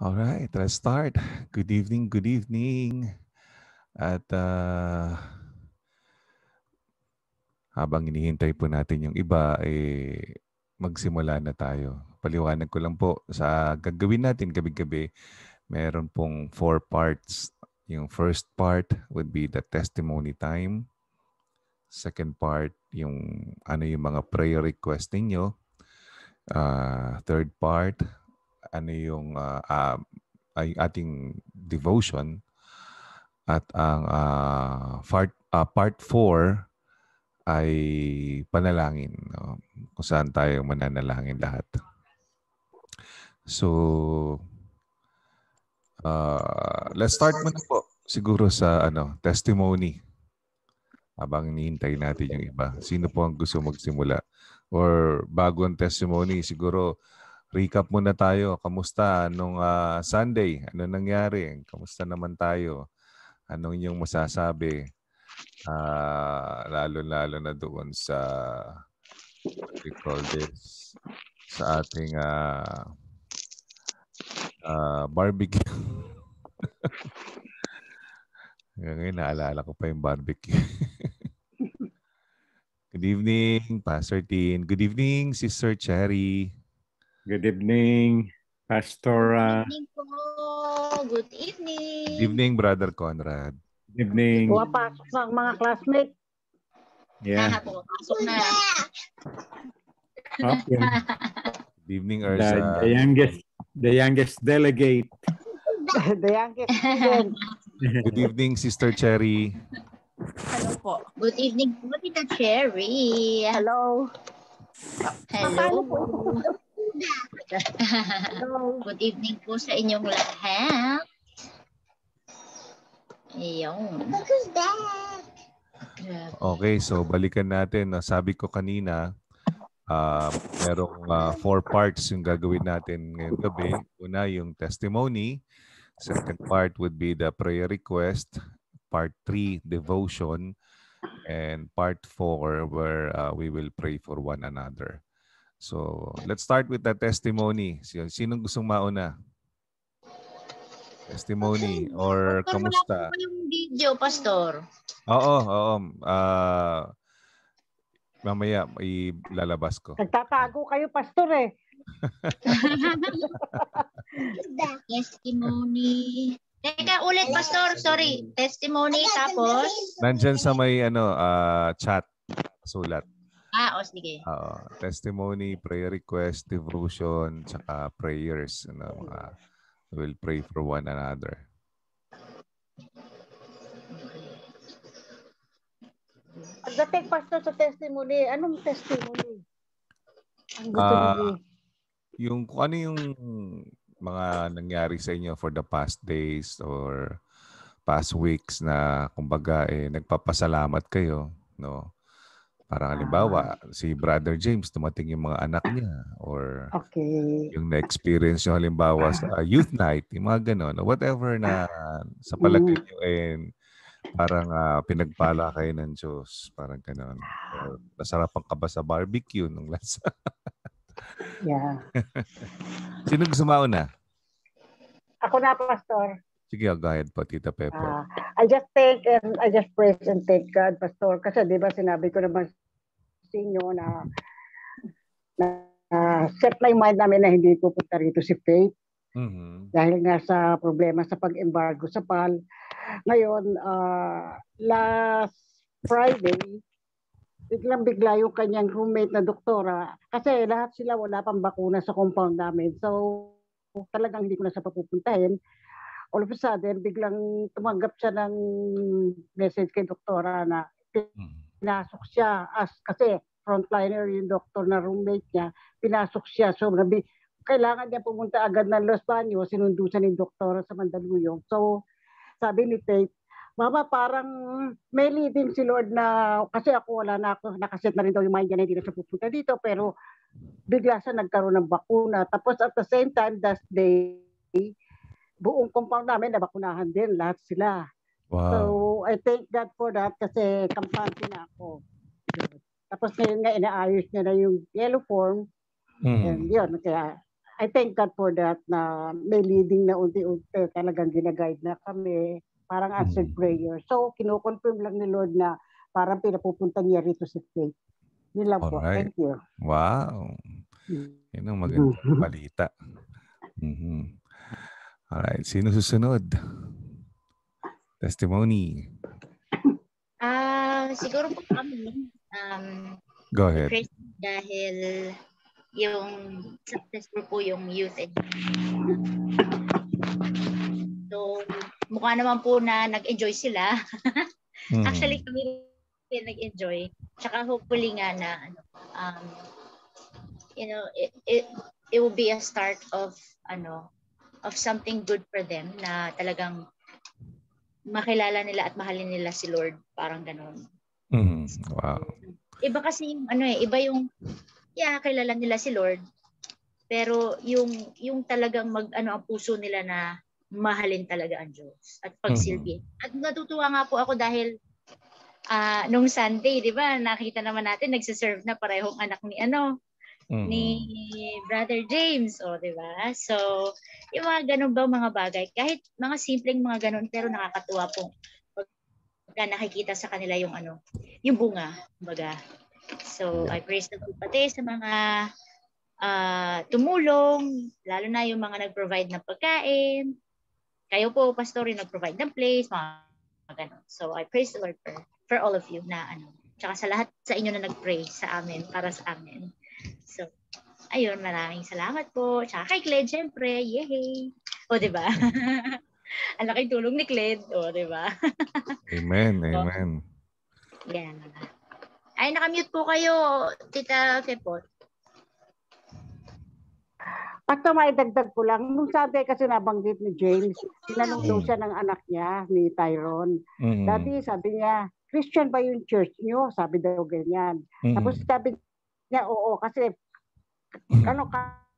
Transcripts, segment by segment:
All right, let's start. Good evening, good evening. At uh, habang inihintay po natin yung iba, eh, magsimula na tayo. Paliwanag ko lang po sa gagawin natin gabi-gabi, meron pong four parts. Yung first part would be the testimony time. Second part, yung ano yung mga prayer request ninyo. Uh, third part ano yung uh, uh, ay ating devotion at ang uh, part uh, part 4 ay panalangin no? kung saan tayo mananalangin lahat. So uh, let's start muna po siguro sa ano testimony habang hinihintay natin yung iba. Sino po ang gusto magsimula? Or bago ang testimony, siguro recap muna tayo. Kamusta nung uh, Sunday? Ano nangyari? Kamusta naman tayo? Anong inyong masasabi? Uh, lalo-lalo na doon sa what we call this sa ating uh, uh, barbecue. Ngayon, naalala ko pa yung barbecue. Good evening, Pastor Tin. Good evening, Sister Cherry. Good evening, Pastora. Good evening Good evening. Brother Conrad. Good evening. Pumapasok na mga classmates. Yeah. Nah, pumapasok na. Good evening, Ursa. The, youngest, the youngest delegate. the youngest student. Good evening, Sister Cherry. Hello po. Good evening po, Cherry. Hello. Hello. Hello. Good evening po sa inyong lahat. Ayun. Okay, so balikan natin. Nasabi ko kanina, uh, merong uh, four parts yung gagawin natin ngayong gabi. Una, yung testimony. Second part would be the prayer request. Part 3, devotion. And part 4, where uh, we will pray for one another. So, let's start with the testimony. Sinong gustong mauna? Testimony okay. or Pastor, kamusta? Wala po yung video, Pastor. Oo, oo. Uh, mamaya ilalabas ko. Nagtatago kayo, Pastor eh. testimony. Teka, ulit, Pastor. Sorry. Testimony, tapos? Nandyan sa may ano, uh, chat. Sulat. Ah, oh, sige. Oo. Testimony, prayer request, devotion, saka prayers. Ano, hmm. mga, we'll pray for one another. Pagdating pastor sa testimony, anong testimony? Ang gusto uh, yung ano yung mga nangyari sa inyo for the past days or past weeks na kumbaga eh nagpapasalamat kayo no para halimbawa, ah. si Brother James, tumating yung mga anak niya or okay. yung na-experience nyo halimbawa sa youth night, yung mga ganun. Whatever na sa mm. palagay mm. nyo eh, parang uh, pinagpala kayo ng Diyos. Parang ganun. Or, nasarapan ka ba sa barbecue nung last? yeah. Sino gusto mauna? Ako na, Pastor. Sige, go ahead po, Tita Pepper. Uh, ah, I just thank and um, I just praise and thank God, Pastor. Kasi di ba sinabi ko naman sa inyo na, na uh, set my mind namin na hindi pupunta rito si Faith. Mm-hmm. Dahil nga sa problema sa pag-embargo sa PAL. Ngayon, uh, last Friday, biglang-bigla yung kanyang roommate na doktora kasi lahat sila wala pang bakuna sa compound namin. So, talagang hindi ko na sa papupuntahin all of a sudden, biglang tumanggap siya ng message kay doktora na mm. pinasok siya as kasi frontliner yung doktor na roommate niya, pinasok siya. So, nabi, kailangan niya pumunta agad ng Los Baños, sinundusan ni doktora sa Mandaluyong. So, sabi ni Tate, Mama, parang may leading si Lord na, kasi ako wala na ako, nakaset na rin daw yung mind niya na hindi na siya pupunta dito, pero bigla siya nagkaroon ng bakuna. Tapos at the same time, that day, buong compound namin nabakunahan din lahat sila. Wow. So I thank God for that kasi kampante na ako. Tapos ngayon nga inaayos niya na yung yellow form. Mm. And yun, kaya I thank God for that na may leading na unti-unti talagang ginaguide na kami. Parang answered mm. prayer. So kinukonfirm lang ni Lord na parang pinapupunta niya rito sa faith. Yun lang All po. Right. Thank you. Wow. Mm. ang magandang balita. Mm-hmm. Alright, sino susunod? Testimony. Ah, uh, siguro po kami. Um, Go ahead. Chris, dahil yung successful po yung youth education. So, mukha naman po na nag-enjoy sila. hmm. Actually, kami rin nag-enjoy. Tsaka hopefully nga na, ano, um, you know, it, it, it will be a start of, ano, of something good for them na talagang makilala nila at mahalin nila si Lord. Parang ganun. Mm, wow. Iba kasi yung ano eh, iba yung yeah, kilala nila si Lord. Pero yung yung talagang mag ano ang puso nila na mahalin talaga ang Diyos at pagsilbi. Mm-hmm. At natutuwa nga po ako dahil uh, nung Sunday, 'di ba? Nakita naman natin nagse-serve na parehong anak ni ano ni Brother James, o, oh, di ba? So, yung mga ganun daw mga bagay, kahit mga simpleng mga ganun, pero nakakatuwa po pagka nakikita sa kanila yung ano, yung bunga, baga. So, I praise the Lord pati sa mga uh, tumulong, lalo na yung mga nag-provide ng pagkain. Kayo po, pastor, yung nag-provide ng place, mga, mga ganun. So, I praise the Lord for, for all of you na ano, tsaka sa lahat sa inyo na nag-pray sa amin, para sa amin. So, ayun, maraming salamat po. Tsaka kay Cled, syempre. Yay! O, di ba? Ang laking tulong ni Cled. O, di ba? amen, amen. So, yan. Ay, nakamute po kayo, Tita Fepot. Basta may dagdag ko lang, nung sabi kasi nabanggit ni James, tinanong daw mm. siya ng anak niya, ni Tyrone. Mm-hmm. Dati sabi niya, Christian ba yung church niyo? Sabi daw ganyan. Mm-hmm. Tapos sabi niya, oo, kasi Mm. ano,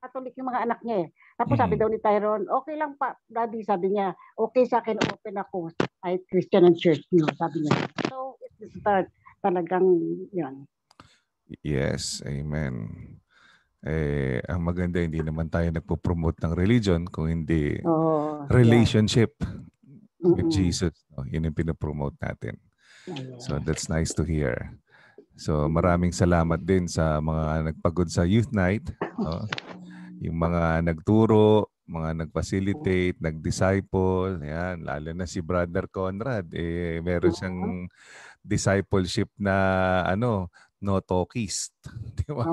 Catholic yung mga anak niya eh. Tapos sabi mm. daw ni Tyrone, okay lang pa, daddy, sabi niya, okay sa akin, open ako. ay Christian and church niyo, sabi niya. So, it's the start. Talagang yun. Yes, amen. Eh, ang maganda, hindi naman tayo nagpo-promote ng religion kung hindi oh, relationship yeah. with mm-hmm. Jesus. No? Yun yung pinopromote natin. Yeah. So that's nice to hear. So maraming salamat din sa mga nagpagod sa Youth Night. No? Yung mga nagturo, mga nag-facilitate, nag-disciple, yan, lalo na si Brother Conrad, eh, meron siyang discipleship na ano, no talkist. Di ba?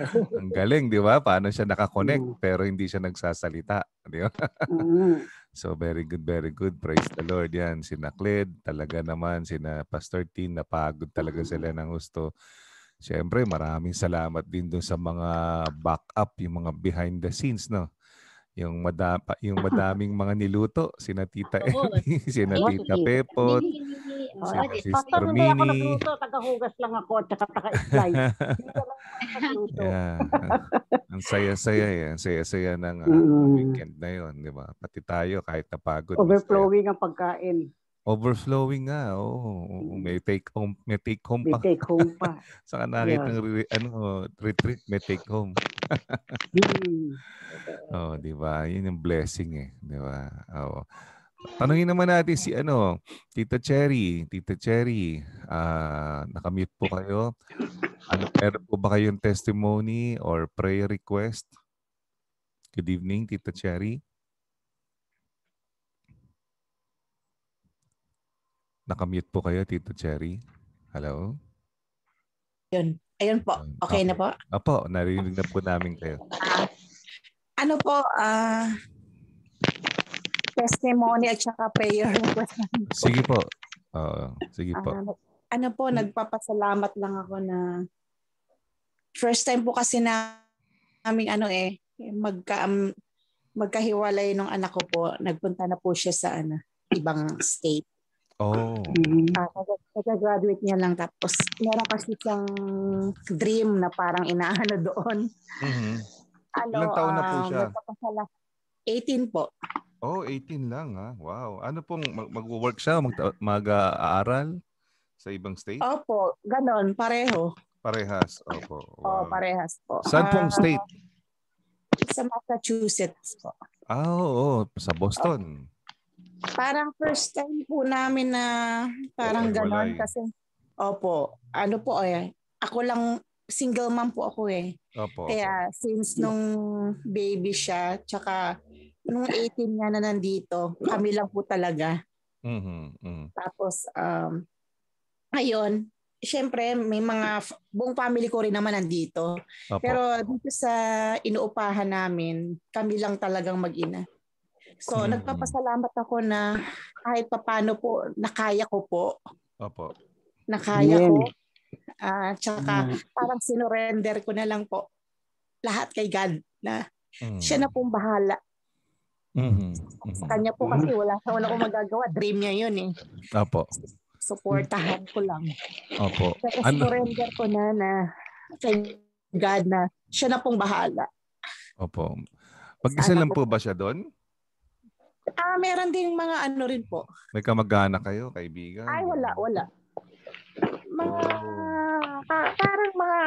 Eh. Ang galing, di ba? Paano siya nakakonect mm. pero hindi siya nagsasalita. Di ba? Mm. So very good, very good. Praise the Lord. Yan, Sina Nakled, talaga naman, Sina Pastor Tin, napagod talaga sila mm. ng gusto. Siyempre, maraming salamat din doon sa mga backup, yung mga behind the scenes, no? yung madapa yung madaming mga niluto sina Tita sina Tita Pepot, sina Sister Mini. Ako nagluto, tagahugas lang ako at saka taga-slice. yeah. Ang saya-saya yan eh. saya-saya ng uh, weekend na yon, di ba? Pati tayo kahit napagod. Overflowing ang pagkain. Overflowing nga, Oh. May mm. take home, may take home may pa. May take home pa. Saka nakita yeah. re, ano, retreat, may take home oh, di ba? Yun yung blessing eh, di ba? Oo. Tanungin naman natin si ano, Tita Cherry, Tita Cherry, uh, nakamute po kayo. Ano, meron po ba kayong testimony or prayer request? Good evening, Tita Cherry. Nakamute po kayo, Tita Cherry. Hello? Yun. Ayun po. Okay, okay. na po? Opo, narinig na po namin kayo. Uh, ano po, ah, uh, testimony at saka prayer request. sige po. Uh, sige po. Uh, ano po, hmm. nagpapasalamat lang ako na first time po kasi na aming ano eh, magka, um, magkahiwalay nung anak ko po, nagpunta na po siya sa ano, ibang state. Oh. mm mm-hmm. Uh, ah, Nag-graduate niya lang tapos meron kasi siyang dream na parang inaano doon. Mm-hmm. Ano, Ilang taon na po um, siya? Uh, 18 po. Oh, 18 lang ha. Ah. Wow. Ano pong mag- work siya? Mag- mag-aaral sa ibang state? Opo, ganon. Pareho. Parehas. Opo. Wow. Oh, parehas po. Saan pong uh, state? Sa Massachusetts po. Ah, oh, oh, sa Boston. Parang first time po namin na parang oh, ganon kasi opo, ano po eh, ako lang single mom po ako eh. Opo. Kaya opo. since nung baby siya, tsaka nung 18 niya na nandito, kami lang po talaga. Mm-hmm, mm-hmm. Tapos, um, ayun, syempre may mga buong family ko rin naman nandito. Opo. Pero dito sa inuupahan namin, kami lang talagang mag-ina. So, mm-hmm. nagpapasalamat ako na kahit papano po, nakaya ko po. Opo. Nakaya yeah. ko. Uh, tsaka, mm-hmm. parang sinurrender ko na lang po lahat kay God na mm-hmm. siya na pong bahala. Mm-hmm. Sa mm-hmm. kanya po mm-hmm. kasi wala sa wala akong magagawa. Dream niya yun eh. Opo. Suportahan ko lang. Opo. Pero ano? surrender ko na na kay God na siya na pong bahala. Opo. pag isa lang po ba siya doon? Ah, meron din mga ano rin po. May kamag-anak kayo, kaibigan? Ay, wala, wala. Mga, oh. pa, parang mga,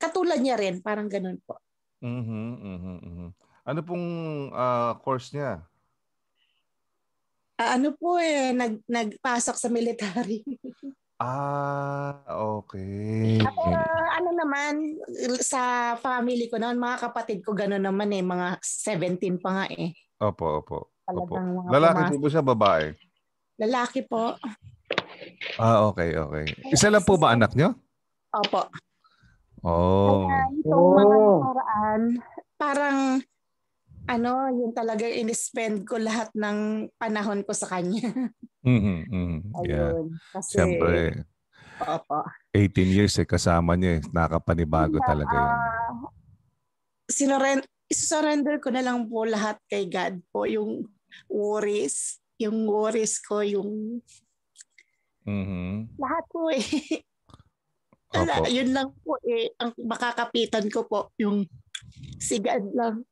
katulad niya rin, parang ganun po. Mm-hmm, mm-hmm, mm-hmm. Ano pong uh, course niya? Uh, ano po eh, nag, nagpasok sa military. ah, okay. At, uh, ano naman, sa family ko noon, mga kapatid ko, gano'n naman eh, mga 17 pa nga eh. Opo, opo talagang Opo. Lalaki po ba siya babae? Lalaki po. Ah, okay, okay. Isa lang po ba anak nyo? Opo. Oh. Kaya itong mga Oh. parang ano, yung talaga in-spend ko lahat ng panahon ko sa kanya. Mm-hmm, mm Yeah. Ayun. Kasi, Siyempre, Opo. 18 years eh, kasama niya eh. Nakakapanibago Kaya, talaga yun. ah, sinoren- isurrender ko na lang po lahat kay God po. Yung worries. Yung worries ko, yung... Mm-hmm. Lahat po eh. Wala, yun lang po eh. Ang makakapitan ko po, yung sigad lang.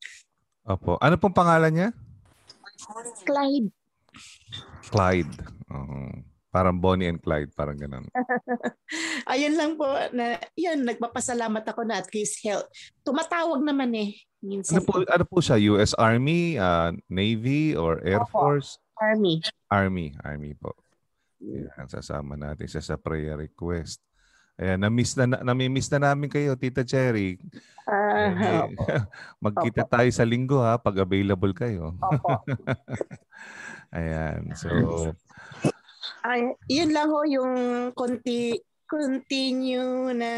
Opo. Ano pong pangalan niya? Clyde. Clyde. Uh-huh. Parang Bonnie and Clyde, parang ganun. Ayun lang po. Na, yun, nagpapasalamat ako na at least help. Tumatawag naman eh. Minsan. Ano po, ano po siya? US Army, uh, Navy, or Air Opo. Force? Army. Army. Army po. Yan, mm. sasama natin siya sa prayer request. Ayan, na-miss na, nami-miss na namin kayo, Tita Cherry. Uh, Ayan, eh, Magkita opo. tayo sa linggo ha, pag available kayo. Opo. Ayan, so ay, yun lang ho yung konti continue na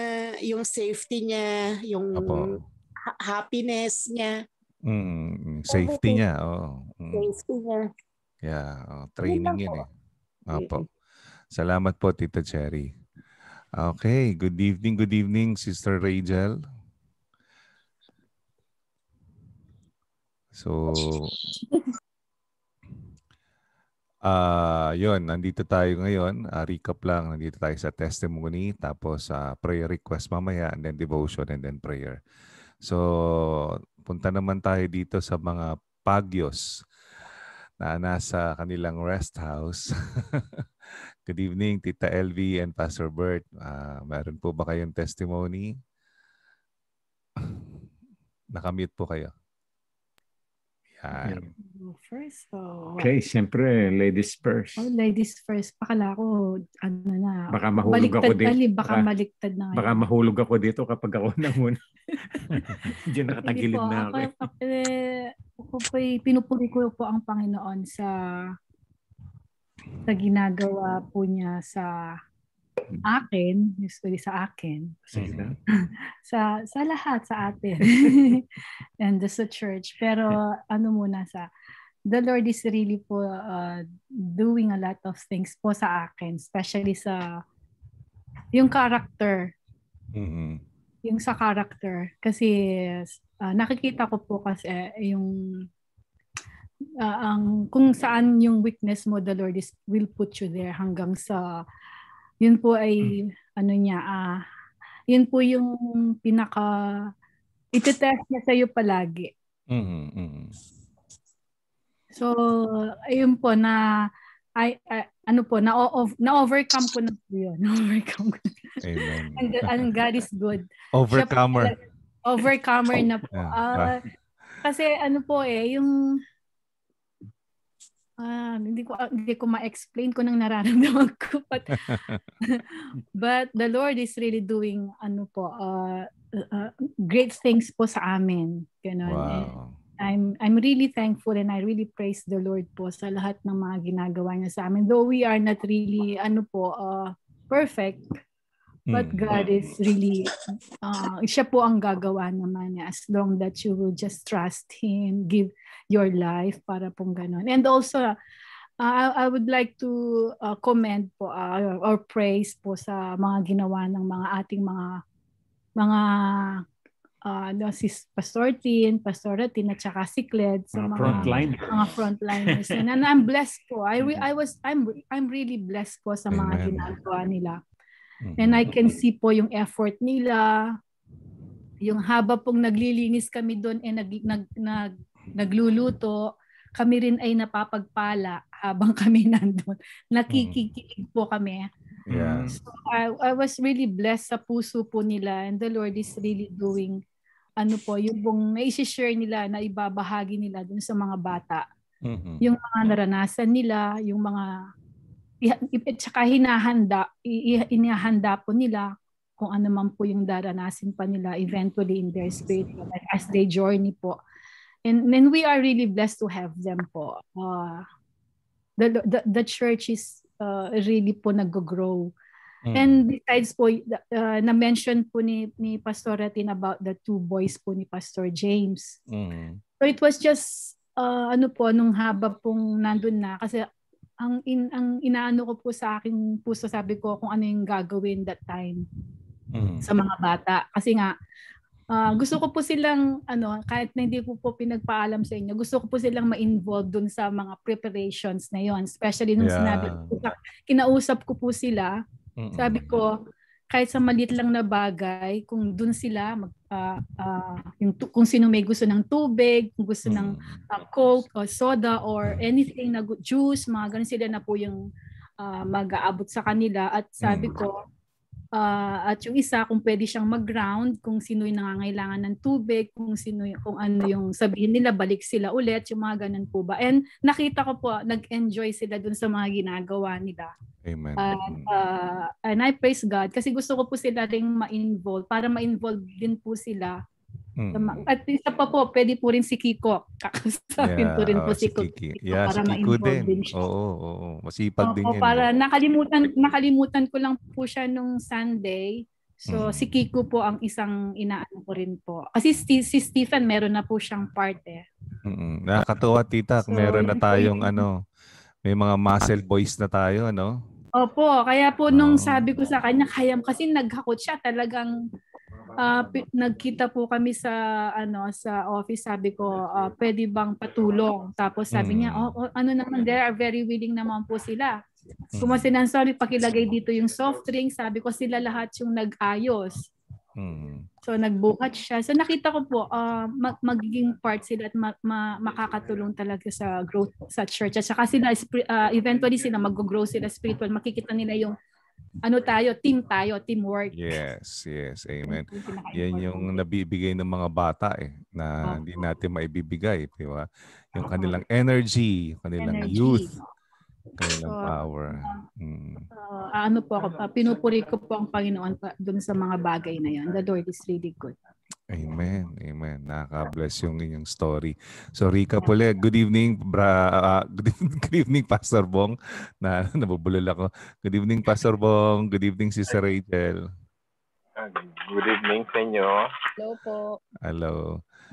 yung safety niya, yung Apo. Ha- happiness niya. Mm, safety niya, oh. Mm. Safety niya. Yeah, oh, training yun eh. Apo. Salamat po, Tita Cherry. Okay, good evening, good evening, Sister Rachel. So, Ah, uh, 'yun, nandito tayo ngayon. Uh, recap lang, nandito tayo sa testimony, tapos sa uh, prayer request mamaya, and then devotion and then prayer. So, punta naman tayo dito sa mga pagyos na nasa kanilang rest house. Good evening, Tita LV and Pastor Bert. Uh, meron po ba kayong testimony? Nakamute po kayo. Yan go first? So, okay, siyempre, ladies first. Oh, ladies first. Pakala ko, ano na. Baka mahulog ako dito. Ali, eh, baka, baka maliktad na. Baka mahulog ako dito kapag ako na muna. Diyan nakatagilid na ako. Ako, eh. ako eh, pinupuri ko po ang Panginoon sa sa ginagawa po niya sa akin, usually sa akin, sa sa lahat sa atin and the church. Pero ano muna sa the Lord is really po uh, doing a lot of things po sa akin, especially sa yung character. Mm-hmm. Yung sa character. Kasi uh, nakikita ko po kasi eh, yung uh, ang kung saan yung weakness mo, the Lord is will put you there hanggang sa yun po ay mm-hmm. ano niya uh, yun po yung pinaka itetest niya sa iyo palagi. Mm-hmm. mm-hmm. So, ayun po na ay, ay ano po na na overcome ko na po yun. overcome ko. Amen. and, and God is good. Overcomer. Po, overcomer na po. Uh, kasi ano po eh, yung Ah, uh, hindi ko hindi ko ma-explain ko nang nararamdaman ko but but the Lord is really doing ano po uh, uh, great things po sa amin. Ganun. Wow. Eh. I'm I'm really thankful and I really praise the Lord po sa lahat ng mga ginagawa niya sa amin. Though we are not really ano po uh, perfect, but mm. God is really uh, siya po ang gagawa naman niya as long that you will just trust him, give your life para pong ganun. And also Uh, I would like to uh, comment po uh, or praise po sa mga ginawa ng mga ating mga mga uh, no, si Pastor Tin, Pastor Tin at saka si Cled So mga, frontliners. Mga frontliners. And, and I'm blessed po. I mm-hmm. I was I'm I'm really blessed po sa mga Amen. ginagawa nila. Mm-hmm. And I can see po yung effort nila, yung haba pong naglilinis kami doon eh nag, nag, nag, nagluluto, kami rin ay napapagpala habang kami nandun. Nakikikilig po kami. Mm-hmm. Yeah. So I, I was really blessed sa puso po nila and the Lord is really doing ano po, yung pong i share nila na ibabahagi nila dun sa mga bata. Mm-hmm. Yung mga naranasan nila, yung mga at saka hinahanda, inihahanda po nila kung ano man po yung daranasin pa nila eventually in their spiritual life as they journey po. And then we are really blessed to have them po. Uh, the, the, the church is uh, really po nag-grow. Mm. And besides po, uh, na-mention po ni, ni Pastor Ratin about the two boys po ni Pastor James. Mm. So it was just, uh, ano po, nung haba pong nandun na, kasi ang, in, ang inaano ko po sa aking puso, sabi ko kung ano yung gagawin that time mm. sa mga bata. Kasi nga, uh, gusto ko po silang, ano, kahit na hindi ko po pinagpaalam sa inyo, gusto ko po silang ma-involve dun sa mga preparations na yon Especially nung yeah. sinabi ko, kinausap ko po sila Mm-mm. Sabi ko, kahit sa maliit lang na bagay, kung doon sila, mag, uh, uh, yung, kung sino may gusto ng tubig, kung gusto ng uh, coke or soda or anything na juice, mga ganun sila na po yung uh, mag-aabot sa kanila. At sabi mm. ko, Uh, at yung isa, kung pwede siyang mag-ground, kung sino yung nangangailangan ng tubig, kung, sino yung, kung ano yung sabihin nila, balik sila ulit, yung mga ganun po ba. And nakita ko po, nag-enjoy sila dun sa mga ginagawa nila. Amen. At, uh, and I praise God kasi gusto ko po sila ring ma-involve para ma-involve din po sila Mm. At isa pa po, pwede po rin si Kiko. Kakasapin yeah, po rin po oh, si, si Kiki. Kiko. Yeah, para si Kiko din. din Oo, oo, oo. Masipag oo, din yan. Para yun. nakalimutan, nakalimutan ko lang po siya nung Sunday. So mm. si Kiko po ang isang inaano ko rin po. Kasi si, si Stephen meron na po siyang part eh. Mm-mm. Nakakatuwa tita, so, meron na tayong ano, may mga muscle boys na tayo, ano? Opo, kaya po nung oh. sabi ko sa kanya, kaya kasi naghakot siya talagang uh, ah, p- nagkita po kami sa ano sa office sabi ko uh, pwede bang patulong tapos sabi mm. niya oh, oh, ano naman they are very willing naman po sila mm. kumasi na sorry pakilagay dito yung soft drink sabi ko sila lahat yung nag-ayos mm. so nagbuhat siya so nakita ko po uh, ah, mag- magiging part sila at ma- ma- makakatulong talaga sa growth sa church at saka sila uh, eventually sila mag-grow sila spiritual makikita nila yung ano tayo, team tayo, teamwork. Yes, yes. Amen. Yan yung nabibigay ng mga bata eh na oh. hindi natin maibibigay, di ba? Yung kanilang energy, kanilang energy. youth, kanilang so, power. Mm. Uh, ano po ako, uh, pinupuri ko po ang Panginoon pa, dun sa mga bagay na yan. The Lord is really good. Amen. Amen. Nakaka-bless yung inyong story. So Rika Pule, good evening bra uh, good, evening, good evening Pastor Bong. Na nabubulol ako. Good evening Pastor Bong. Good evening Sister Rachel. Good evening sa inyo. Hello po. Hello.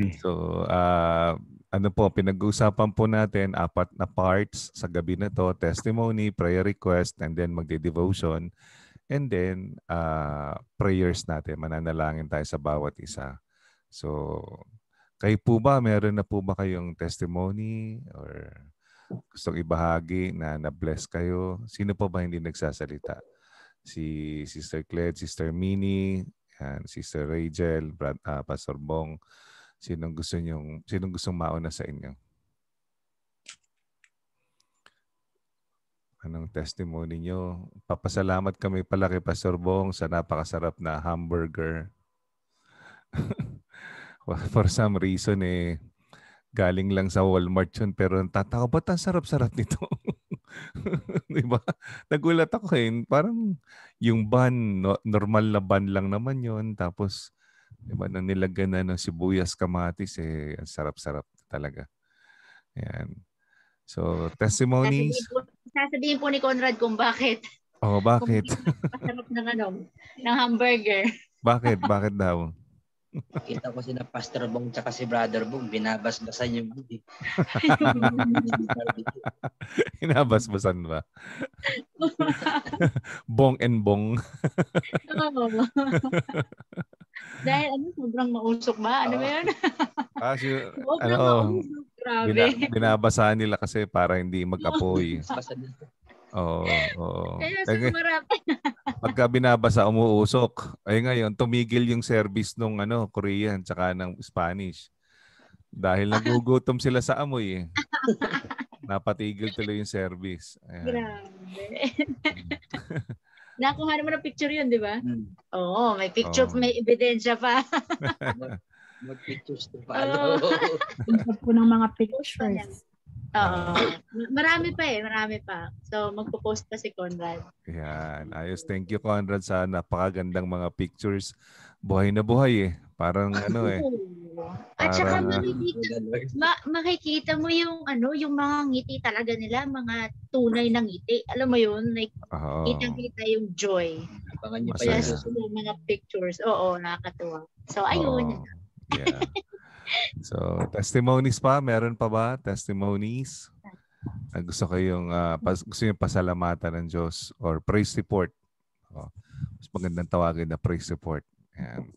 Hmm. So, uh, ano po, pinag-uusapan po natin apat na parts sa gabi na to. Testimony, prayer request, and then magde-devotion. And then, uh, prayers natin. Mananalangin tayo sa bawat isa. So, kayo po ba, meron na po ba kayong testimony or gustong ibahagi na na-bless kayo? Sino pa ba hindi nagsasalita? Si Sister Cled, Sister Mini, and Sister Rachel, Brad, uh, Pastor Bong. Sinong gusto niyong, sinong gustong mauna sa inyo? Anong testimony niyo? Papasalamat kami pala kay Pastor Bong sa napakasarap na hamburger. for some reason eh galing lang sa Walmart yun pero tataka ba't ang sarap-sarap nito? di ba? Nagulat ako eh. Parang yung ban, no, normal na ban lang naman yon Tapos, di ba, nang nilagyan na ng sibuyas kamatis, eh, ang sarap-sarap talaga. Ayan. So, testimonies. Sasabihin po, sasabihin po ni Conrad kung bakit. Oh, bakit? Kung masarap ng, ano, ng hamburger. bakit? Bakit daw? Kita ko si na Pastor Bong tsaka si Brother Bong, binabasbasan yung bid. binabasbasan eh. ba? bong and bong. Dahil ano, sobrang mausok ba? Ano ba yun? ah, si, ano, mausok. Grabe. Bina, binabasa nila kasi para hindi mag-apoy. Oo. oo. Kaya sumarap. pagka binabasa, umuusok. Ay ngayon, tumigil yung service nung ano, Korean tsaka ng Spanish. Dahil nagugutom sila sa amoy eh. Napatigil tuloy yung service. Ayan. Grabe. Nakuha naman ng picture yun, di ba? Hmm. Oo, may picture, Oo. may ebidensya pa. Mag- Mag-pictures to follow. Oh. po ng mga pictures. Oo. Mm. Marami pa eh, marami pa. So, magpo-post pa si Conrad. Yan. Ayos. Thank you, Conrad, sa napakagandang mga pictures. Buhay na buhay eh. Parang ano eh. At saka ah, makikita, ma- makikita mo yung ano, yung mga ngiti talaga nila, mga tunay na ngiti. Alam mo yun, like, oh. kita-kita yung joy. Abangan niyo pa yung mga pictures. Oo, nakakatuwa. So, ayun. Oh. Yeah. so, testimonies pa? Meron pa ba? Testimonies? Na ah, gusto kayong, uh, ah, pas, gusto nyo pasalamatan ng Diyos or praise report. Oh, mas magandang tawagin na praise report. Ayan.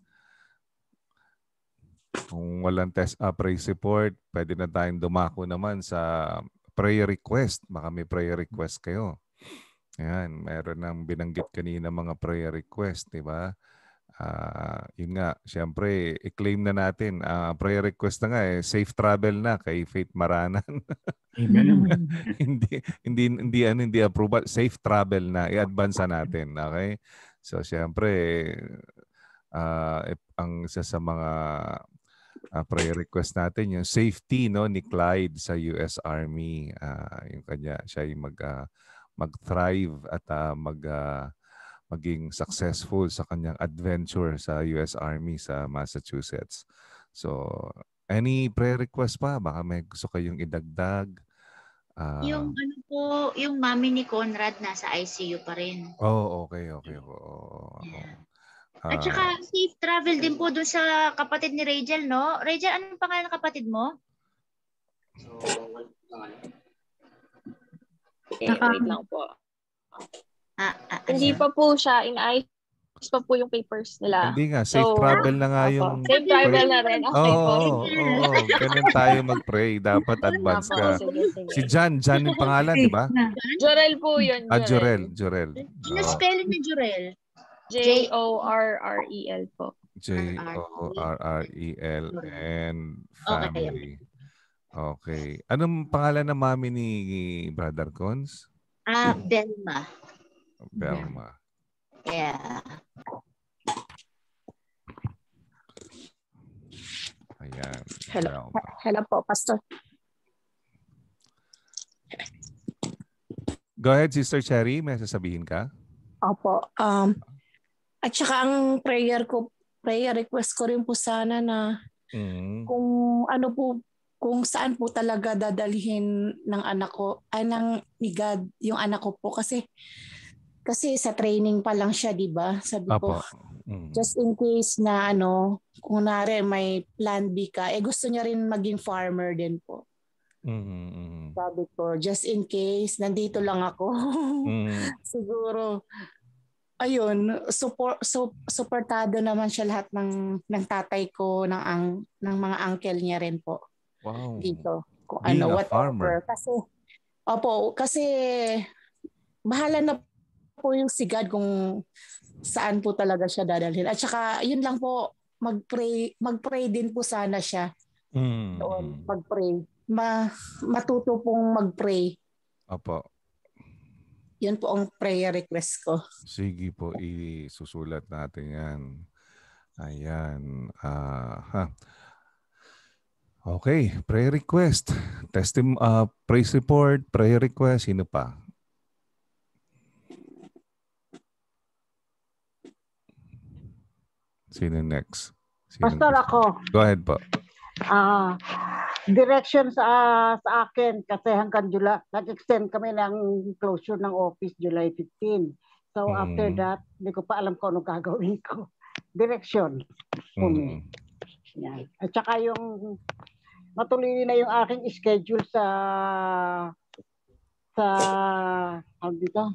Kung walang test, uh, ah, praise report, pwede na tayong dumako naman sa prayer request. Baka may prayer request kayo. Ayan, meron nang binanggit kanina mga prayer request, di ba? uh, yun nga, siyempre, i-claim na natin. Uh, ah, prayer request na nga eh, safe travel na kay Faith Maranan. Amen. hindi, hindi, hindi, ano, hindi approval, safe travel na. I-advance natin, okay? So, siyempre, uh, ang isa sa mga uh, prayer request natin yung safety no ni Clyde sa US Army uh, yung kanya siya yung mag uh, mag-thrive at uh, mag uh, maging successful sa kanyang adventure sa US Army sa Massachusetts. So, any prayer request pa? Baka may gusto kayong idagdag? Uh, yung ah. ano po, yung mami ni Conrad nasa ICU pa rin. Oh, okay, okay. Oh, yeah. Uh, At saka safe travel din po doon sa kapatid ni Rachel, no? Rachel, anong pangalan ng kapatid mo? So, wait lang. Okay, wait lang po. Ah, ah, ah, Hindi pa po siya in inaayos pa po yung papers nila. Hindi nga, safe so, travel na nga yung... Safe travel na rin. Okay oh, po. oh, oh, ganun tayo mag-pray. Dapat advance ka. Si Jan, Jan yung pangalan, di ba? Jorel po yun. Ah, Jorel, Jorel. Ano ah. spelling ni Jorel? J-O-R-R-E-L po. J-O-R-R-E-L and family. Okay. Anong pangalan ng mami ni Brother Cons? Ah, Delma. Belma. Yeah. Ayan. Hello, Belma. hello po, Pastor. Go ahead, Sister Cherry. May sasabihin ka? Opo. Um, at saka ang prayer ko, prayer request ko rin po sana na mm. kung ano po, kung saan po talaga dadalhin ng anak ko, ay ng ni God, yung anak ko po. Kasi kasi sa training pa lang siya, 'di ba? Sabi Apo. ko, mm. just in case na ano, kung nare may plan B ka, eh gusto niya rin maging farmer din po. Mm-hmm. Sabi ko, just in case, nandito lang ako. mm. Siguro ayun, support so, supportado naman siya lahat ng ng tatay ko, ng ang ng mga uncle niya rin po. Wow. Dito. Kung Being ano, whatever. Farmer. Kasi Opo, kasi bahala na po yung sigad kung saan po talaga siya dadalhin. At saka, yun lang po, mag-pray, mag-pray din po sana siya. Mm. Doon, mag-pray. Ma, matuto pong mag-pray. Apo. Yun po ang prayer request ko. Sige po, isusulat natin yan. Ayan. Uh, ha. Okay, prayer request. Testim, uh, praise report, prayer request, sino pa? Sino next? Sino Pastor next? ako. Go ahead po. Ah, uh, direction sa uh, sa akin kasi hanggang July nag-extend kami ng closure ng office July 15. So mm. after that, hindi ko pa alam kung ano gagawin ko. Direction. Mm. Yan. At saka yung matuloy na yung aking schedule sa sa ano dito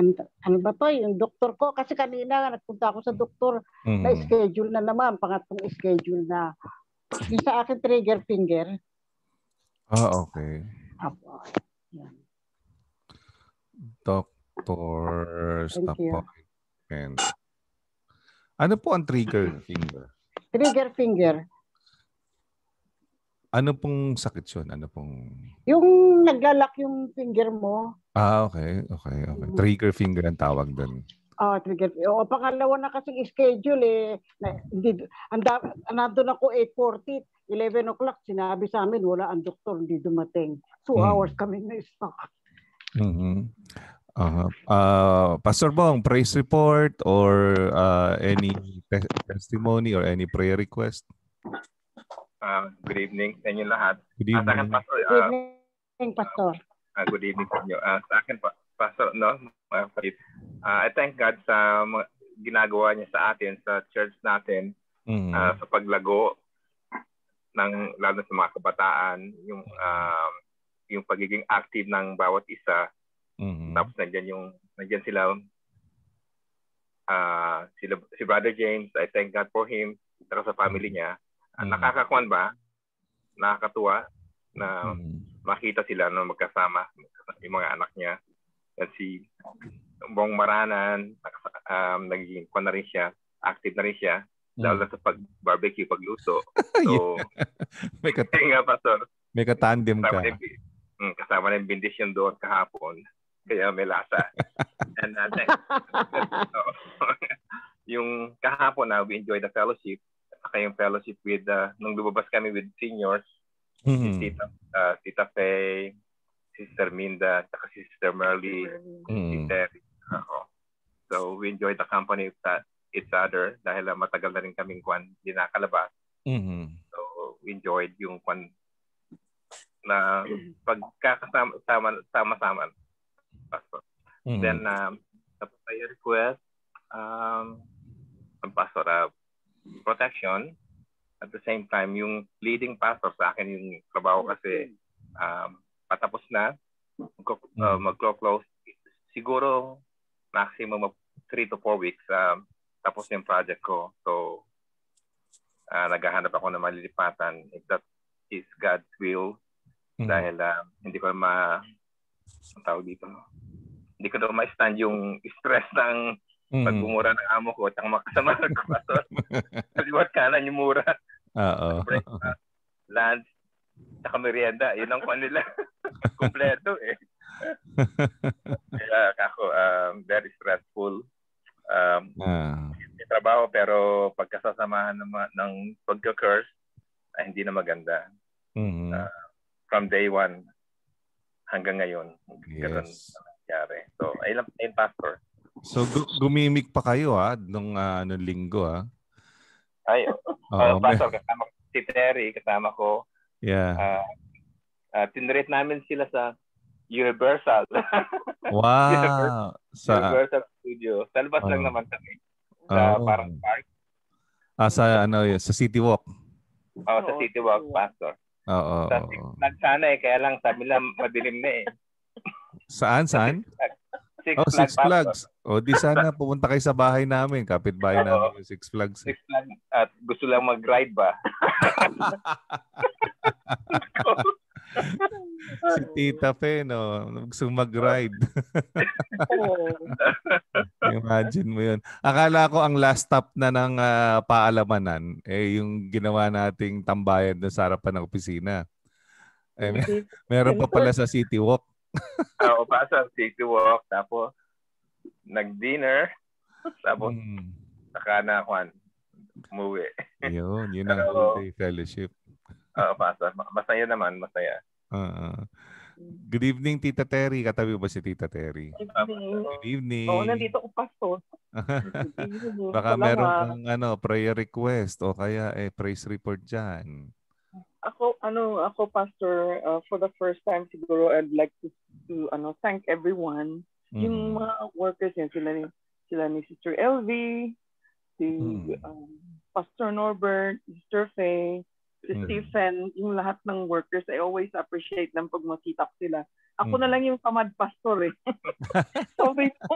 ano, ano ba to, yung doktor ko. Kasi kanina nagpunta ako sa doktor mm. na schedule na naman, pangatlong schedule na. Yung sa akin, trigger finger. Ah, okay. Apo. Yan. Doctor's Thank appointment. You. Ano po ang trigger finger? Trigger finger. Ano pong sakit yun? Ano pong... Yung naglalak yung finger mo, Ah, okay. Okay, okay. Mm. Trigger finger ang tawag doon. Oh, ah, trigger. O, pangalawa na kasing schedule eh. Na, hindi, anda, nandun ako 8.40, eh, 11 o'clock, sinabi sa amin, wala ang doktor, hindi dumating. Two mm. hours kami na stock. Mm-hmm. Uh, uh, Pastor Bong, praise report or uh, any te- testimony or any prayer request? Uh, good evening sa inyo lahat. Good evening. At Pastor, uh, good evening, Pastor. Uh, good evening sa inyo. Uh, sa akin, pa, Pastor, no? Uh, I thank God sa mga ginagawa niya sa atin, sa church natin, mm-hmm. uh, sa paglago ng lalo sa mga kabataan, yung uh, yung pagiging active ng bawat isa. Mm-hmm. Tapos nandiyan yung nandiyan sila uh, sila si Brother James, I thank God for him, saka sa family mm-hmm. niya. Uh, mm-hmm. Nakakakuan ba? Nakakatuwa na mm-hmm makita sila no magkasama yung mga anak niya at si Bong Maranan um, naging ko na rin siya active na rin siya dahil mm. sa pag barbecue pagluto so may kat- nga pastor may katandem ka kasama ng, mm, kasama ng bendisyon doon kahapon kaya may lasa and uh, so, yung kahapon na uh, we enjoyed the fellowship kaya yung fellowship with uh, nung lumabas kami with seniors Mm-hmm. Si Tita, uh, Tita Faye, Sister Minda, at Sister Merly, mm-hmm. si Terry. Uh-oh. So we enjoyed the company of that, each other dahil uh, matagal na rin kaming kwan, dinakalabas. nakalabas. Mm-hmm. So we enjoyed yung kwan na pagkakasama sama-sama. Mm-hmm. Then um, tapos request um, ang pastor uh, protection at the same time, yung leading pastor sa akin yung trabaho kasi um, patapos na, mag uh, hmm. magko-close. Siguro maximum of 3 to 4 weeks um, tapos yung project ko. So, uh, naghahanap ako ng malilipatan if that is God's will. Mm-hmm. Dahil uh, hindi ko ma... Ang tawag dito. Hindi ko daw ma-stand yung stress ng mm-hmm. pagmumura ng amo ko at ang makasama ng pastor. Kaliwat kanan yung mura. Oo. Ah, lunch, saka merienda. Yun ang kwan nila. Kompleto eh. Kaya ako, um, very stressful. Um, ah. May trabaho pero pagkasasamahan ng, ng pagka-curse, ay hindi na maganda. Mm-hmm. Uh, from day one hanggang ngayon. Yes. Ganun nangyari. So, ayun ayun pastor. So, gu- gumimik pa kayo ha, ah, nung, uh, nung linggo ha? Ay, oh, uh, pastor, kasama si Terry, kasama ko. Yeah. Uh, uh, tinrate namin sila sa Universal. wow. Universal, sa... Universal Studio. Sa oh. lang naman kami. Sa oh. parang park. Ah, sa ano, sa City Walk. Oo, oh, sa City Walk, pastor. Oo. Oh, oh, oh. Sa sana eh, kaya lang sabi lang madilim na eh. Saan, saan? Sa Six oh, Flags. Six Flags. O, di sana pumunta kayo sa bahay namin. kapitbahay bahay namin yung Six Flags. Eh. Six Flags. At gusto lang mag-ride ba? si Tita Fe, no? Gusto mag-ride. Imagine mo yun. Akala ko ang last stop na ng uh, paalamanan, eh, yung ginawa nating tambayan na sa harapan ng opisina. Eh, meron pa pala sa City Walk. Oo, pasok. Take the walk. Tapos, nag-dinner. Tapos, mm. saka na, kwan, umuwi. yun, yun ang whole day fellowship. Oo, pasok. Masaya naman, masaya. uh Good evening, Tita Terry. Katabi ba si Tita Terry? Good evening. Good evening. nandito ko pasto. Baka meron kang ano, prayer request o kaya eh, praise report diyan ako ano ako pastor uh, for the first time siguro I'd like to to ano thank everyone mm-hmm. yung mga workers yan sila ni sila ni Sister LV si mm-hmm. um, Pastor Norbert Sister Faye si mm Stephen yung lahat ng workers I always appreciate them pag makita ko sila ako mm na mm-hmm. lang yung tamad pastor eh sabi ko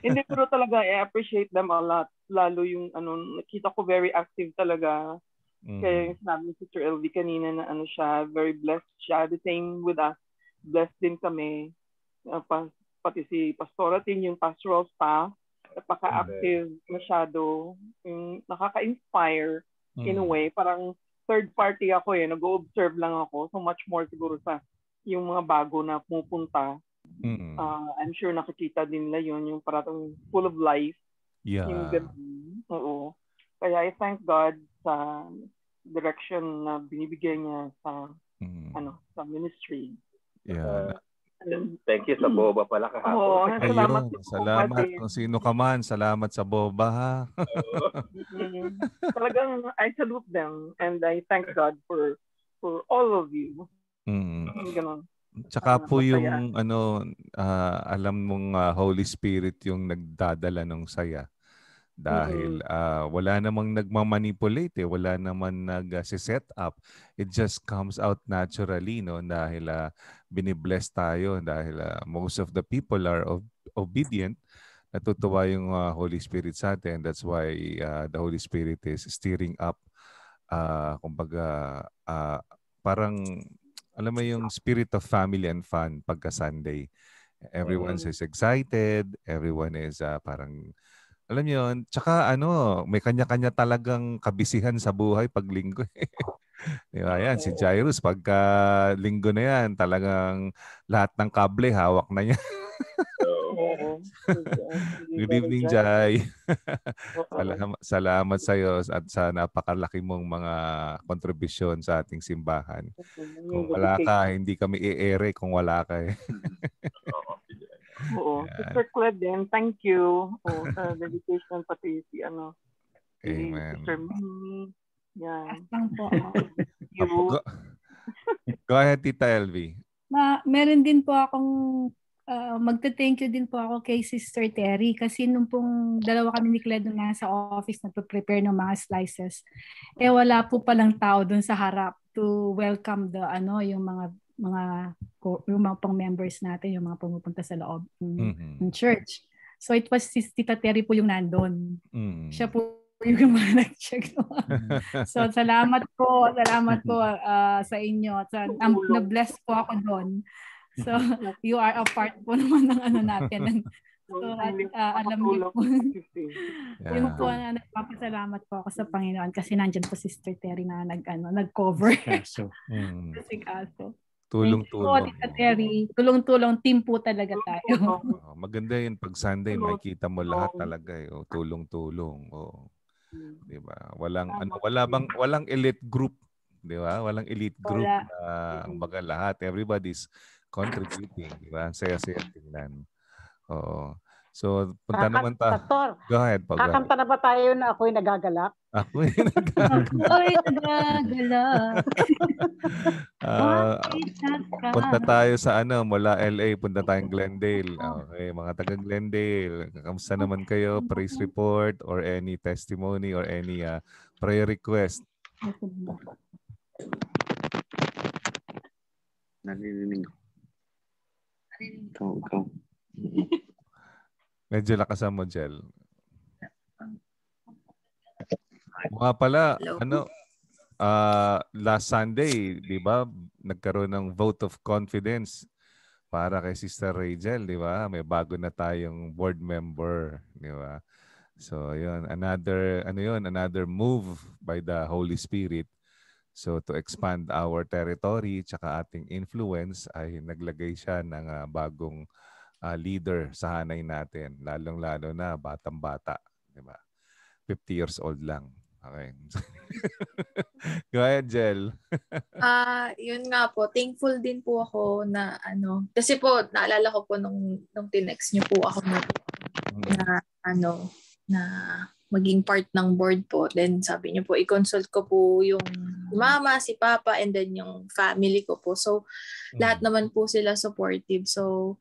hindi pero talaga I appreciate them a lot lalo yung ano nakita ko very active talaga Mm. Kaya yung mm. sinabi ni Sister LV kanina na ano siya, very blessed siya. The same with us. Blessed din kami. Uh, pa, pati si Pastora Tin, yung pastoral staff, napaka-active masyado. Yung nakaka-inspire mm. in a mm. way. Parang third party ako eh. Nag-observe lang ako. So much more siguro sa yung mga bago na pumupunta. mm Uh, I'm sure nakikita din nila yun. Yung parang full of life. Yeah. Yung ganun. Oo. Kaya I thank God sa direction na binibigay niya sa mm. ano sa ministry. Yeah. Uh, um, Thank you sa mm. Boba pala kahapon. oh, salamat. Ayun, salamat Boba kung sino ka man. Salamat sa Boba ha. Talagang I salute them and I thank God for for all of you. Mm. Ganun. Tsaka po yung ano uh, alam mong uh, Holy Spirit yung nagdadala ng saya dahil uh, wala namang nagmamanipulate eh, wala naman nag-set ah, up it just comes out naturally no dahil uh, binibless tayo dahil uh, most of the people are ob- obedient natutuwa yung uh, Holy Spirit sa atin that's why uh, the Holy Spirit is steering up uh, kumbaga uh, parang alam mo yung spirit of family and fun pagka Sunday everyone is excited everyone is uh, parang alam niyo, tsaka ano, may kanya-kanya talagang kabisihan sa buhay pag linggo. Eh. Di ba? Yan, si Jairus, pagka linggo na yan, talagang lahat ng kable hawak na niya. Good evening, Jai. salamat, salamat sa iyo at sa napakalaki mong mga kontribusyon sa ating simbahan. Kung wala ka, hindi kami i-ere kung wala ka. Eh. Mm. Oo. Yeah. Sister Claire din, thank you. Oo, sa dedication pati si ano. Amen. Sister Mimi. Yan. Lang po. you. Go, ahead, Tita LV. Ma, meron din po akong uh, ah, magta-thank you din po ako kay Sister Terry kasi nung pong dalawa kami ni Cled nung nasa office nagpe-prepare ng mga slices, eh wala po palang tao doon sa harap to welcome the ano yung mga mga yung mga pang members natin, yung mga pumupunta sa loob ng, mm-hmm. church. So it was si Tita Terry po yung nandoon. Mm-hmm. Siya po yung mga nag-check noon. so salamat po, salamat po uh, sa inyo. Sa, um, na-bless po ako doon. So you are a part po naman ng ano natin ng So, uh, alam niyo po. yeah. Yung po, na, ah, nagpapasalamat po ako sa Panginoon kasi nandiyan po Sister Terry na nag, ano, nag-cover. Kaso. Mm. Kasi kaso. Tulong-tulong. Terry. Tulong-tulong. Team po talaga tayo. Oh, maganda yun. Pag Sunday, makikita mo lahat talaga. Eh. Oh, tulong-tulong. Oh. Hmm. Di ba? Walang, ano, wala bang, walang elite group. Di ba? Walang elite group wala. na ang baga lahat. Everybody's contributing. Di ba? saya-saya tingnan. Oo. Oh. So, punta Kaka- naman tayo. Pastor, go ahead. Pag kakanta na ba tayo na ako'y nagagalak? Ako'y nagagalak. ako'y nagagalak. uh, punta tayo sa ano, mula LA, punta tayong Glendale. Okay, mga taga Glendale. Kamusta naman kayo? Praise report or any testimony or any uh, prayer request? Narinig ko. Narinig ko. Ikaw, ikaw. Medyo lakasan mo, Jel. Mga pala, Hello. ano, uh, last Sunday, di ba, nagkaroon ng vote of confidence para kay Sister Rachel, di ba? May bago na tayong board member, di ba? So, yun, another, ano yun, another move by the Holy Spirit. So, to expand our territory, tsaka ating influence, ay naglagay siya ng uh, bagong uh, leader sa hanay natin, lalong-lalo na batang-bata, di ba? 50 years old lang. Okay. Go ahead, Jel. Ah, uh, yun nga po. Thankful din po ako na ano, kasi po naalala ko po nung nung tinext niyo po ako na, mm. na ano, na maging part ng board po. Then sabi niyo po, i-consult ko po yung mm. mama, si papa, and then yung family ko po. So, lahat mm. naman po sila supportive. So,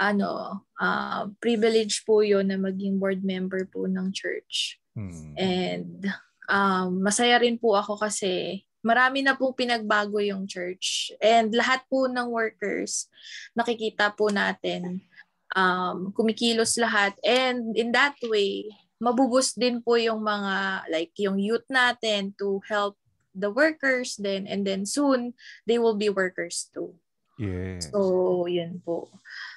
ano, uh, privilege po yon na maging board member po ng church. Hmm. And um, masaya rin po ako kasi marami na pong pinagbago yung church. And lahat po ng workers, nakikita po natin, um, kumikilos lahat. And in that way, mabubus din po yung mga, like yung youth natin to help the workers then and then soon they will be workers too. Yes. So, yun po.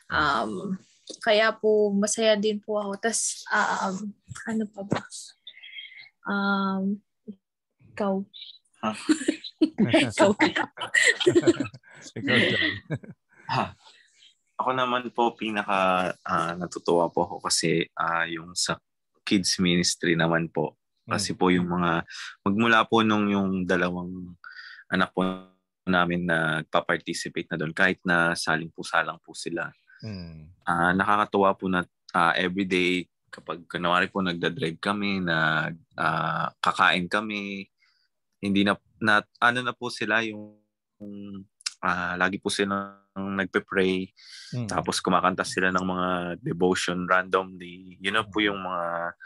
Um, kaya po, masaya din po ako. Tapos, um, ano pa ba? Um, ikaw. ikaw. ikaw, ah, Ako naman po, pinaka uh, natutuwa po ako kasi uh, yung sa kids ministry naman po. Kasi mm. po yung mga, magmula po nung yung dalawang anak po namin nagpa-participate na doon kahit na saling po salang po sila. Mm. Uh, nakakatuwa po na uh, everyday kapag kunwari po nagda-drive kami, na uh, ah, kakain kami, hindi na, na ano na po sila yung uh, lagi po sila nagpe-pray mm. tapos kumakanta sila ng mga devotion randomly yun na po yung mga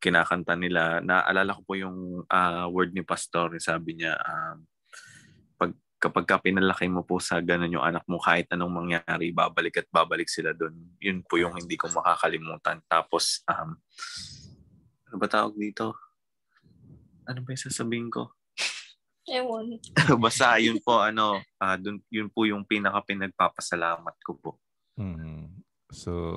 kinakanta nila naalala ko po yung uh, word ni pastor sabi niya um, kapag ka pinalaki mo po sa ganun yung anak mo, kahit anong mangyari, babalik at babalik sila doon. Yun po yung hindi ko makakalimutan. Tapos, um, ano ba tawag dito? Ano ba yung sasabihin ko? Ewan. Basta yun po, ano, uh, dun, yun po yung pinaka pinagpapasalamat ko po. Mm-hmm. So,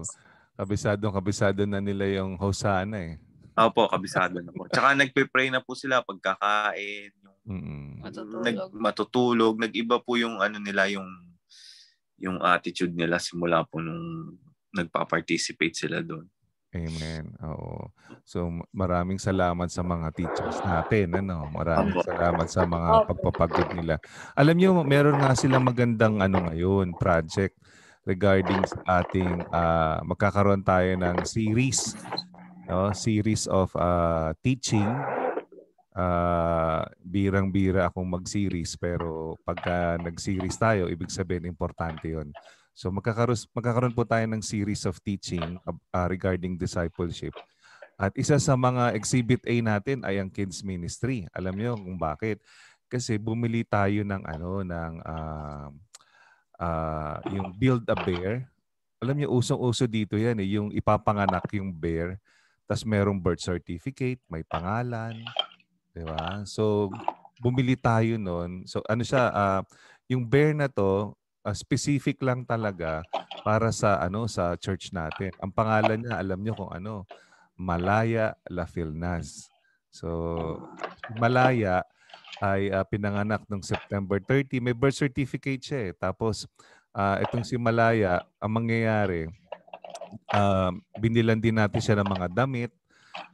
kabisado kabisado na nila yung Hosana eh. Opo, kabisado na po. Tsaka nagpe-pray na po sila pagkakain, Mm-mm. Matutulog. Nag, matutulog. Nag-iba po yung ano nila, yung yung attitude nila simula po nung nagpa-participate sila doon. Amen. Oo. So maraming salamat sa mga teachers natin, ano. Maraming salamat sa mga pagpapagod nila. Alam niyo, meron nga silang magandang ano ngayon, project regarding sa ating uh, magkakaroon tayo ng series, no? Series of uh, teaching uh, birang-bira akong mag-series pero pagka nag-series tayo, ibig sabihin importante yon. So magkakaroon, magkakaroon po tayo ng series of teaching uh, regarding discipleship. At isa sa mga exhibit A natin ay ang kids ministry. Alam niyo kung bakit? Kasi bumili tayo ng ano ng uh, uh, yung build a bear. Alam niyo usong-uso dito 'yan eh, yung ipapanganak yung bear. Tapos merong birth certificate, may pangalan, 'Di ba? So bumili tayo noon. So ano siya uh, yung bear na to uh, specific lang talaga para sa ano sa church natin. Ang pangalan niya alam niyo kung ano Malaya La Filnas. So Malaya ay uh, pinanganak ng September 30. May birth certificate siya eh. Tapos uh, itong si Malaya, ang mangyayari, uh, binilan din natin siya ng mga damit,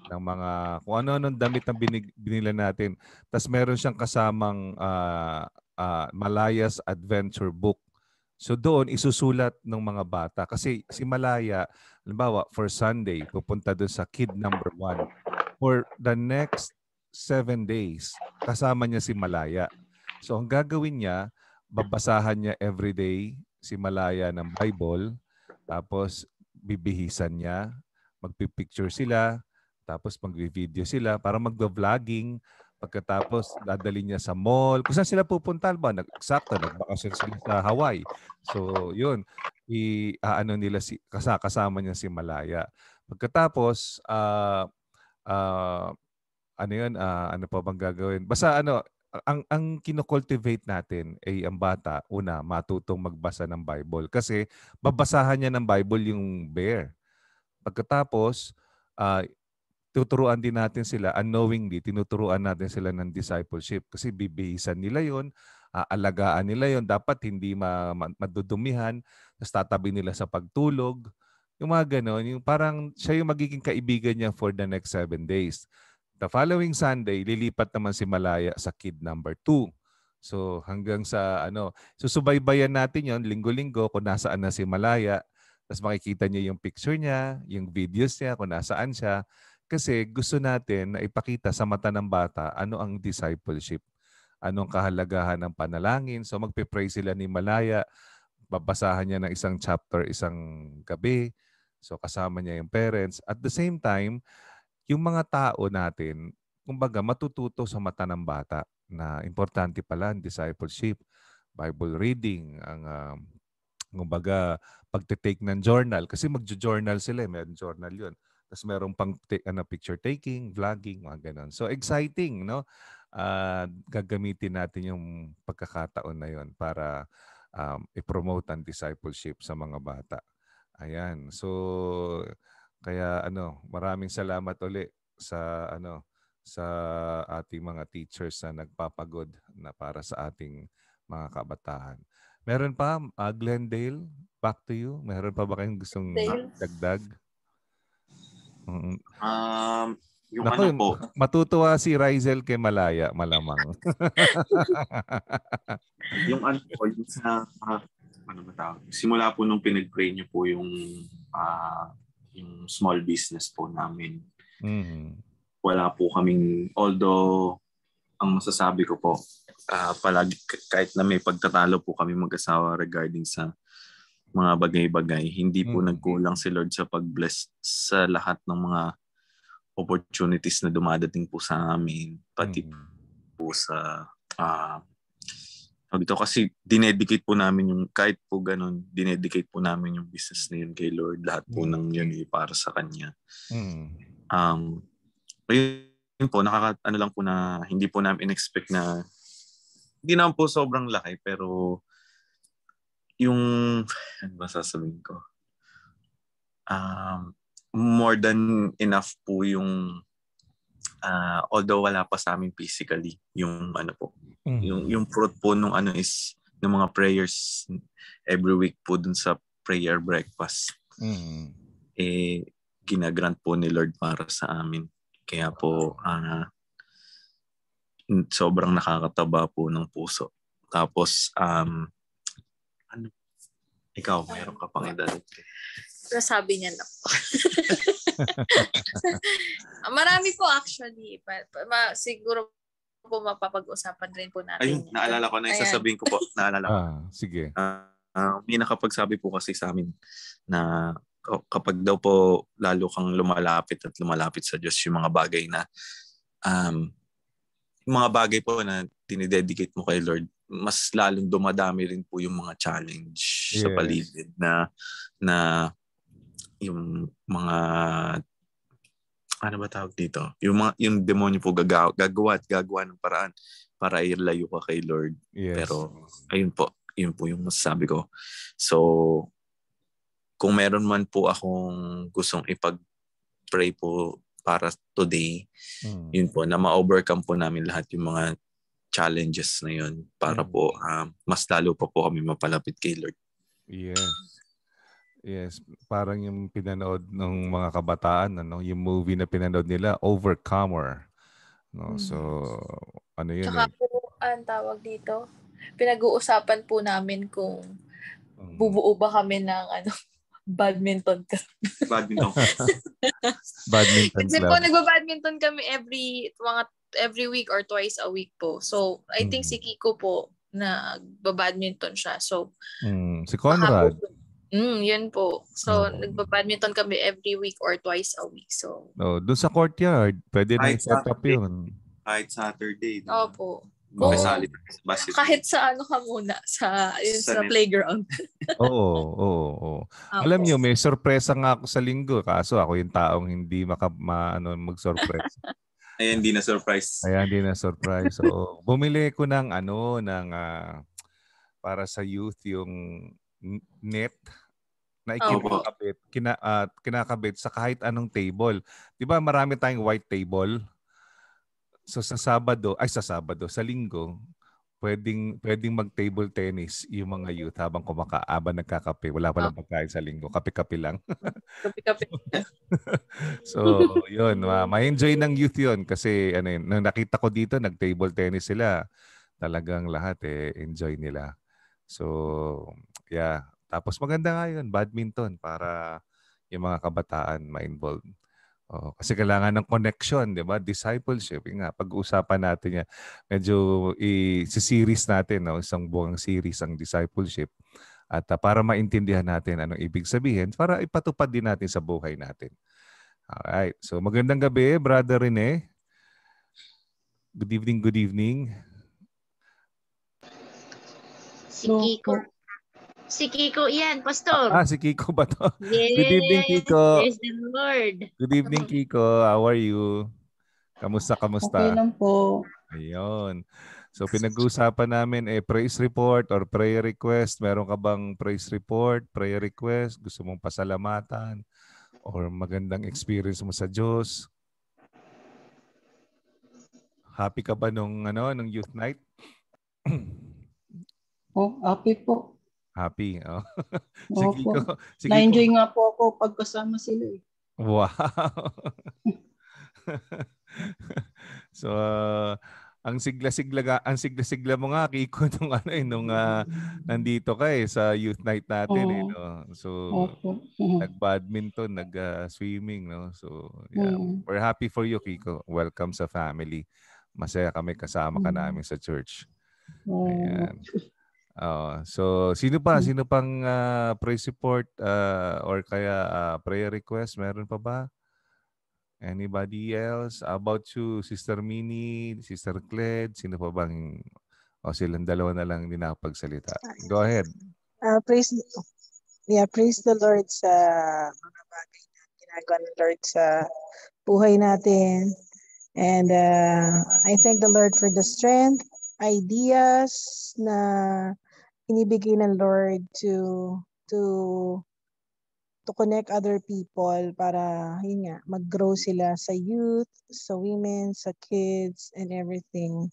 ng mga kung ano-ano damit na binig, binila natin. Tapos meron siyang kasamang uh, uh, Malayas Adventure Book. So doon isusulat ng mga bata kasi si Malaya, halimbawa for Sunday pupunta doon sa kid number one. For the next seven days, kasama niya si Malaya. So ang gagawin niya, babasahan niya everyday si Malaya ng Bible, tapos bibihisan niya, magpipicture sila, tapos magvi-video sila para mag vlogging Pagkatapos dadali niya sa mall. Kung saan sila pupunta ba? Nagsakto, nagbakasyon sila sa Hawaii. So, yun. I, uh, ano nila si, kasama niya si Malaya. Pagkatapos, uh, uh, ano yun, uh, ano pa bang gagawin? Basta ano, ang ang kinocultivate natin ay ang bata una matutong magbasa ng Bible kasi babasahan niya ng Bible yung bear. Pagkatapos uh, tuturuan din natin sila, unknowingly, tinuturuan natin sila ng discipleship kasi bibihisan nila yon aalagaan nila yon dapat hindi ma- madudumihan, tapos tatabi nila sa pagtulog. Yung mga ganon, yung parang siya yung magiging kaibigan niya for the next seven days. The following Sunday, lilipat naman si Malaya sa kid number two. So hanggang sa ano, susubaybayan natin yon linggo-linggo kung nasaan na si Malaya. Tapos makikita niya yung picture niya, yung videos niya, kung nasaan siya. Kasi gusto natin na ipakita sa mata ng bata ano ang discipleship. Anong kahalagahan ng panalangin. So magpe-pray sila ni Malaya. Babasahan niya ng isang chapter isang gabi. So kasama niya yung parents. At the same time, yung mga tao natin, kumbaga matututo sa mata ng bata na importante pala ang discipleship, Bible reading, ang um, kumbaga pagte-take ng journal kasi magjo-journal sila, eh. may journal 'yun tapos meron pang ano, picture taking, vlogging, mga ganun. So exciting, no? Uh, gagamitin natin yung pagkakataon na yon para um, i-promote ang discipleship sa mga bata. Ayan. So kaya ano, maraming salamat uli sa ano sa ating mga teachers na nagpapagod na para sa ating mga kabataan. Meron pa, uh, Glendale, back to you. Meron pa ba kayong gustong Glendale. dagdag? Um, yung Naku, ano po. Matutuwa si Rizel kay Malaya, malamang. yung ano po, yung sa, uh, ano ba tawag? Simula po nung pinag-pray niyo po yung, uh, yung small business po namin. Mm-hmm. Wala po kaming, although, ang masasabi ko po, uh, ah, palag, kahit na may pagtatalo po kami mag-asawa regarding sa mga bagay-bagay. Hindi po mm-hmm. nagkulang si Lord sa pag-bless sa lahat ng mga opportunities na dumadating po sa amin. Pati mm-hmm. po sa... Uh, ah, ito kasi dinedicate po namin yung kahit po ganun dinedicate po namin yung business na yun kay Lord lahat po mm-hmm. ng yun ay para sa kanya mm-hmm. um yun po nakaka ano lang po na hindi po namin expect na hindi naman po sobrang laki pero yung, ano ba sasabihin ko? Um, more than enough po yung uh, although wala pa sa amin physically yung ano po mm. yung yung fruit po nung ano is ng mga prayers every week po dun sa prayer breakfast mm. eh ginagrant po ni Lord para sa amin kaya po uh, sobrang nakakataba po ng puso tapos um ano? Ikaw, mayroon ka pang idadagdag. Pero sabi niya na po. Marami po actually. But, ma, siguro po mapapag-usapan rin po natin. Ayun, naalala ko na yung sasabihin ko po. Naalala ko. Ah, sige. Uh, uh, may nakapagsabi po kasi sa amin na kapag daw po lalo kang lumalapit at lumalapit sa Diyos yung mga bagay na um, mga bagay po na dinededicate mo kay Lord mas lalong dumadami rin po yung mga challenge yes. sa paligid na na yung mga ano ba tawag dito? Yung mga, yung demonyo po gagawa, gagawa at gagawa ng paraan para ilayo ka kay Lord. Yes. Pero ayun po, yun po yung masasabi ko. So kung meron man po akong gustong ipag-pray po para today, mm. yun po, na ma-overcome po namin lahat yung mga challenges na yun para mm. po um, mas lalo pa po kami mapalapit kay Lord. Yes. Yes, parang yung pinanood ng mga kabataan, ano, yung movie na pinanood nila, Overcomer. No, hmm. so ano yun? Tsaka eh? po, ang tawag dito, pinag-uusapan po namin kung mm. bubuo ba kami ng ano, badminton club. badminton. badminton club. Kasi po nagba-badminton kami every mga every week or twice a week po. So, I think mm. si Kiko po nagba-badminton siya. So, mm. si Conrad. mm, yun po. So, oh. nagba-badminton kami every week or twice a week. So, oh, doon sa courtyard, pwede na i-set up yun. Kahit Saturday. No? Opo. Oh, Basis. kahit sa ano ka muna sa yun, sa, sa playground. oo, oo, oh, Alam niyo, may sorpresa nga ako sa linggo kaso ako yung taong hindi maka ma, ano, mag-surprise. Ay, hindi na surprise. Ay, hindi na surprise. So, bumili ko ng ano, ng uh, para sa youth yung net na ikinakabit, oh, kina, uh, kinakabit sa kahit anong table. 'Di ba? Marami tayong white table. So sa Sabado, ay sa Sabado, sa Linggo, pwedeng pwedeng mag table tennis yung mga youth habang kumakaaba nagkakape. Wala pa lang ah. pagkain sa linggo, kape-kape lang. kape-kape. so, so, yun, ma- ma-enjoy ng youth yun kasi ano yun, nung nakita ko dito nag table tennis sila. Talagang lahat eh enjoy nila. So, yeah. Tapos maganda nga yun, badminton para yung mga kabataan ma-involve. Oh, kasi kailangan ng connection, 'di ba? Discipleship, nga pag-uusapan natin 'yan. Medyo i-series natin, no? isang buong series ang discipleship. At uh, para maintindihan natin anong ibig sabihin, para ipatupad din natin sa buhay natin. Alright. So magandang gabi, Brother Rene. Good evening, good evening. Si Kiko. Si Kiko yan, Pastor. Ah, si Kiko ba to? Yes. Good evening, Kiko. Praise the Lord. Good evening, Kiko. How are you? Kamusta, kamusta? Okay lang po. Ayun. So pinag-uusapan namin eh praise report or prayer request. Meron ka bang praise report, prayer request? Gusto mong pasalamatan or magandang experience mo sa Diyos? Happy ka ba nung ano, nung youth night? oh, happy po. Happy. Oh. si Opo. Kiko. Na-enjoy Kiko. nga po ako pagkasama sila eh. Wow. so uh, ang sigla-sigla ang sigla-sigla mo nga Kiko nung ano eh nung uh, nandito ka eh sa youth night natin oh. eh no. So Opo. nag-badminton, nag-swimming no. So yeah, uh we're happy for you Kiko. Welcome sa family. Masaya kami kasama ka mm. namin sa church. Ayan. Oo. So, sino pa? Hmm. Sino pang uh, ah, prayer support uh, ah, or kaya uh, prayer request? Meron pa ba? Anybody else? About you, Sister Mini, Sister Cled? Sino pa bang? O oh, silang dalawa na lang hindi nakapagsalita. Go ahead. Uh, praise, yeah, praise the Lord sa mga bagay na ginagawa ng Lord sa buhay natin. And uh, I thank the Lord for the strength, ideas na inibigay ng Lord to to to connect other people para yun nga, mag sila sa youth, sa women, sa kids, and everything.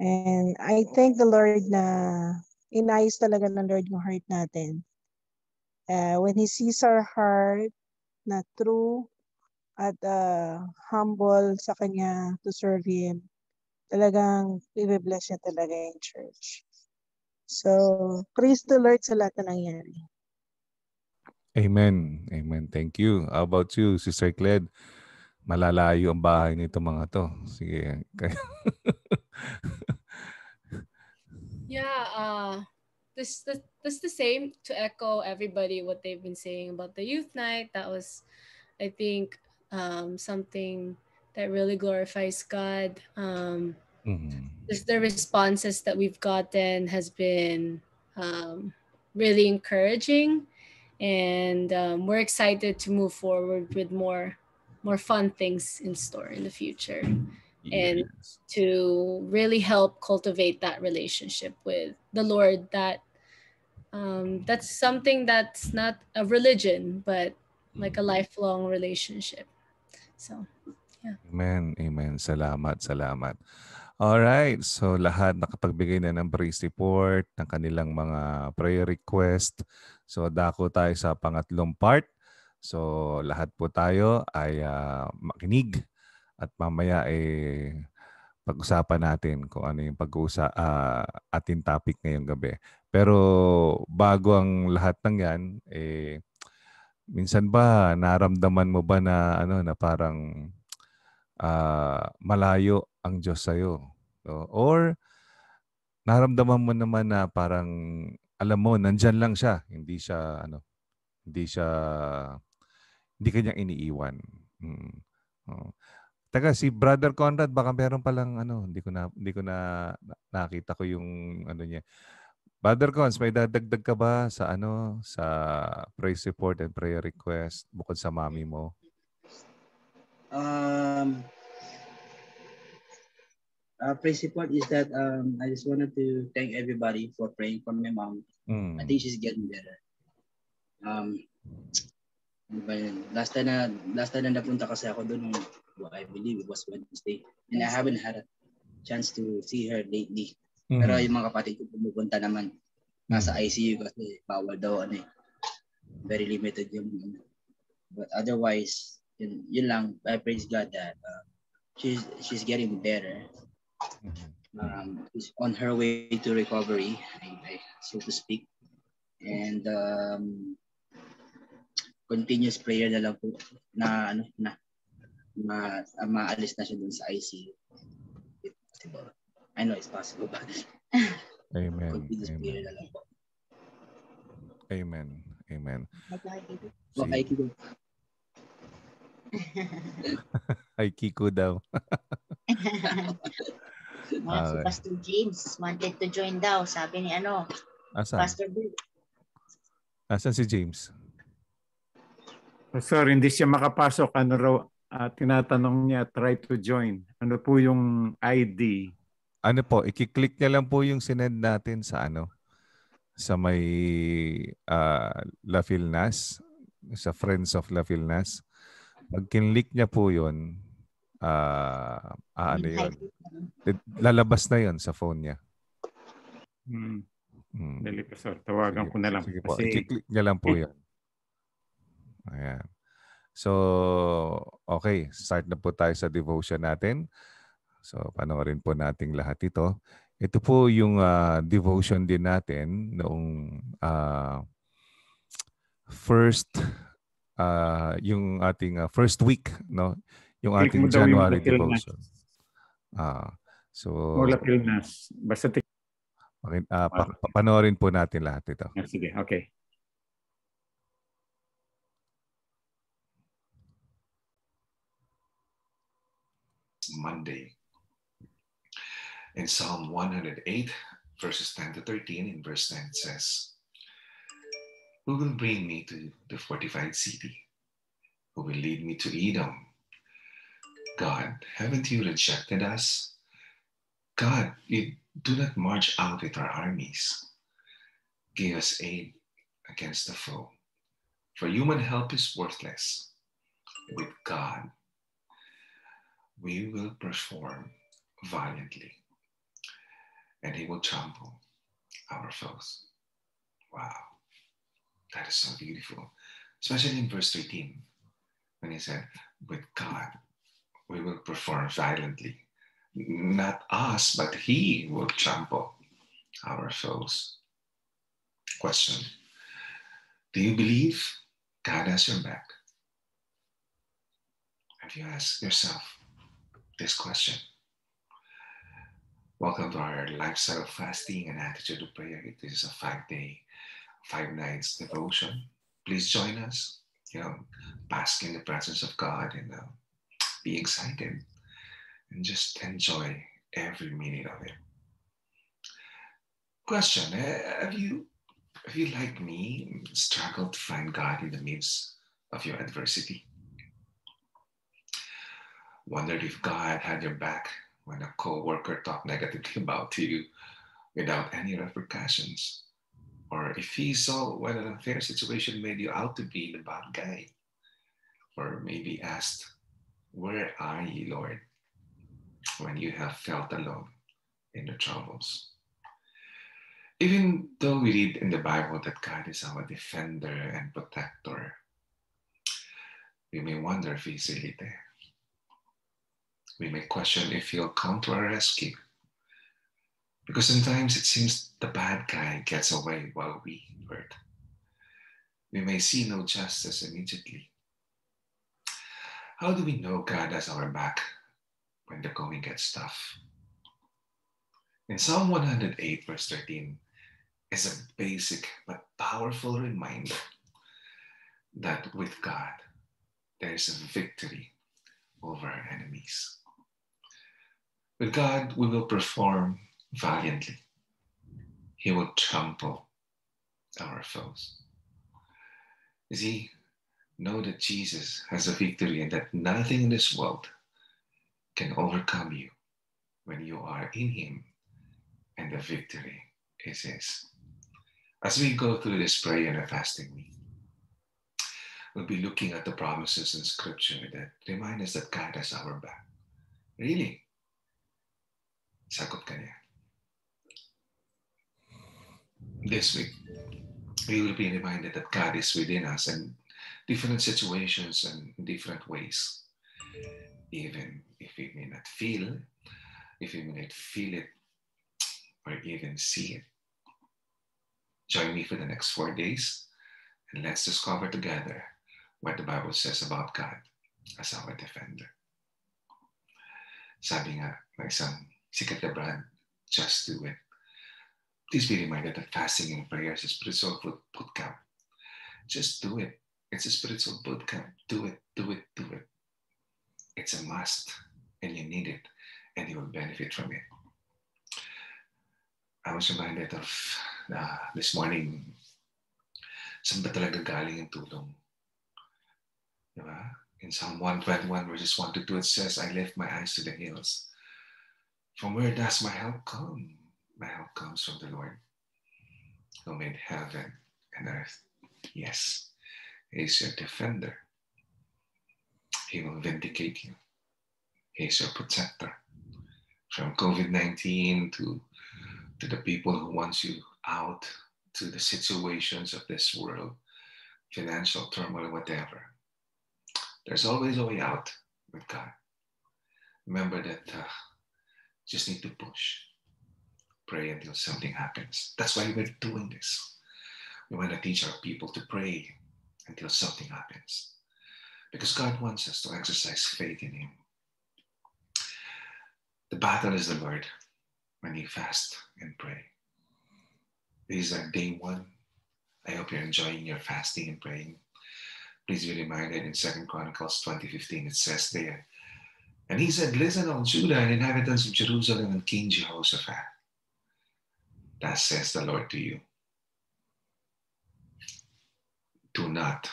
And I thank the Lord na inayos talaga ng Lord yung heart natin. Uh, when He sees our heart na true at uh, humble sa Kanya to serve Him, talagang i-bless niya talaga yung church. So, praise the Lord sa lahat na nangyari. Amen. Amen. Thank you. How about you, Sister Cled? Malalayo ang bahay nito mga to. Sige. yeah, uh, this, this, this the same to echo everybody what they've been saying about the youth night. That was, I think, um, something that really glorifies God. Um, mm-hmm. the responses that we've gotten has been um, really encouraging and um, we're excited to move forward with more more fun things in store in the future yes. and to really help cultivate that relationship with the lord that um, that's something that's not a religion but like a mm-hmm. lifelong relationship so yeah amen amen salamat salamat All right. so lahat nakapagbigay na ng praise report, ng kanilang mga prayer request. So dako tayo sa pangatlong part. So lahat po tayo ay uh, makinig at mamaya ay eh, pag-usapan natin kung ano yung pag-uusa uh, ating topic ngayong gabi. Pero bago ang lahat ng 'yan, eh minsan ba naramdaman mo ba na ano na parang uh, malayo ang Diyos sa'yo. So, or naramdaman mo naman na parang alam mo, nandyan lang siya. Hindi siya, ano, hindi siya, hindi kanyang iniiwan. Hmm. Oh. Taga si Brother Conrad baka meron pa lang ano, hindi ko na hindi ko na nakita ko yung ano niya. Brother Cons, may dadagdag ka ba sa ano sa prayer support and prayer request bukod sa mami mo? Um, uh, principle is that um, I just wanted to thank everybody for praying for my mom. Mm. I think she's getting better. Um, ano Last time na last time na napunta kasi ako doon well, I believe it was Wednesday and I haven't had a chance to see her lately. mm Pero yung mga kapatid ko pumupunta naman. Nasa hmm. ICU kasi bawal daw ano eh. Very limited yung ano. But otherwise, yun, yun lang. I praise God that uh, she's she's getting better. Mm-hmm. um, is on her way to recovery, so to speak. And um, continuous prayer na lang po na ano na ma, ah, maalis na siya dun sa ICU. possible. I know it's possible but Amen. Continuous Amen. prayer na lang po. Amen. Amen. So, ay, Kiko daw. Mga okay. si Pastor James wanted to join daw, sabi ni ano, Asan? Pastor Bill. Asan si James? Oh, sorry, hindi siya makapasok. Ano raw, uh, tinatanong niya, try to join. Ano po yung ID? Ano po, i-click niya lang po yung sinend natin sa ano, sa may uh, La Filnas, sa Friends of La Filnas. Pag kinlik niya po yun, uh, ah, ano yun? Lalabas na yun sa phone niya. Hmm. Hmm. Dali po, sir. Tawagan sige, ko na lang. Sige po. Kasi... I-click niya lang po eh. yun. Ayan. So, okay. Start na po tayo sa devotion natin. So, panoorin po nating lahat ito. Ito po yung uh, devotion din natin noong uh, first uh, yung ating uh, first week, no? Yung ating Click January yung devotion. Ah, uh, so Mula Pilnas. Basta tik- uh, ah, pa- papanoorin po natin lahat ito. Sige, okay. Monday. In Psalm 108, verses 10 to 13, in verse 10 says, who will bring me to the fortified city? Who will lead me to Edom? God, haven't you rejected us? God, you do not march out with our armies. Give us aid against the foe. For human help is worthless. With God, we will perform valiantly, and He will trample our foes. Wow. That is so beautiful, especially in verse 13 when he said, With God we will perform violently. Not us, but He will trample our foes. Question Do you believe God has your back? Have you asked yourself this question? Welcome to our lifestyle of fasting and attitude of prayer. It is a five day five nights devotion. Please join us, you know, bask in the presence of God and uh, be excited and just enjoy every minute of it. Question eh, Have you, have you like me, struggled to find God in the midst of your adversity? Wondered if God had your back when a co worker talked negatively about you without any repercussions? Or if he saw what an unfair situation made you out to be the bad guy. Or maybe asked, Where are you, Lord, when you have felt alone in the troubles? Even though we read in the Bible that God is our defender and protector, we may wonder if He's really there. We may question if He'll come to our rescue because sometimes it seems the bad guy gets away while we hurt. We may see no justice immediately. How do we know God has our back when the going gets tough? In Psalm 108, verse 13, is a basic but powerful reminder that with God, there is a victory over our enemies. With God, we will perform valiantly. He will trample our foes. You see, know that Jesus has a victory and that nothing in this world can overcome you when you are in Him and the victory is His. As we go through this prayer and a fasting week, we'll be looking at the promises in Scripture that remind us that God has our back. Really, sagot kanya this week, we will be reminded that God is within us in different situations and different ways. Even if we may not feel, if we may not feel it or even see it. Join me for the next four days and let's discover together what the Bible says about God as our defender. Sabi nga ng isang sikat na brand, just do it. Please be reminded that fasting and prayer is a spiritual boot camp. Just do it. It's a spiritual boot Do it, do it, do it. It's a must, and you need it, and you will benefit from it. I was reminded of uh, this morning, saan ba talaga galing ang tulong? Diba? In Psalm 121 verses 1 to 2, it says, I lift my eyes to the hills. From where does my help come? My help comes from the Lord, who made heaven and earth. Yes, He is your defender. He will vindicate you. He is your protector. From COVID 19 to, to the people who wants you out, to the situations of this world, financial turmoil, whatever. There's always a way out with God. Remember that uh, just need to push pray until something happens. That's why we're doing this. We want to teach our people to pray until something happens. Because God wants us to exercise faith in Him. The battle is the Lord when you fast and pray. is are day one. I hope you're enjoying your fasting and praying. Please be reminded in Second Chronicles 20:15 it says there. And he said, Listen on Judah and inhabitants of Jerusalem and King Jehoshaphat that says the Lord to you. Do not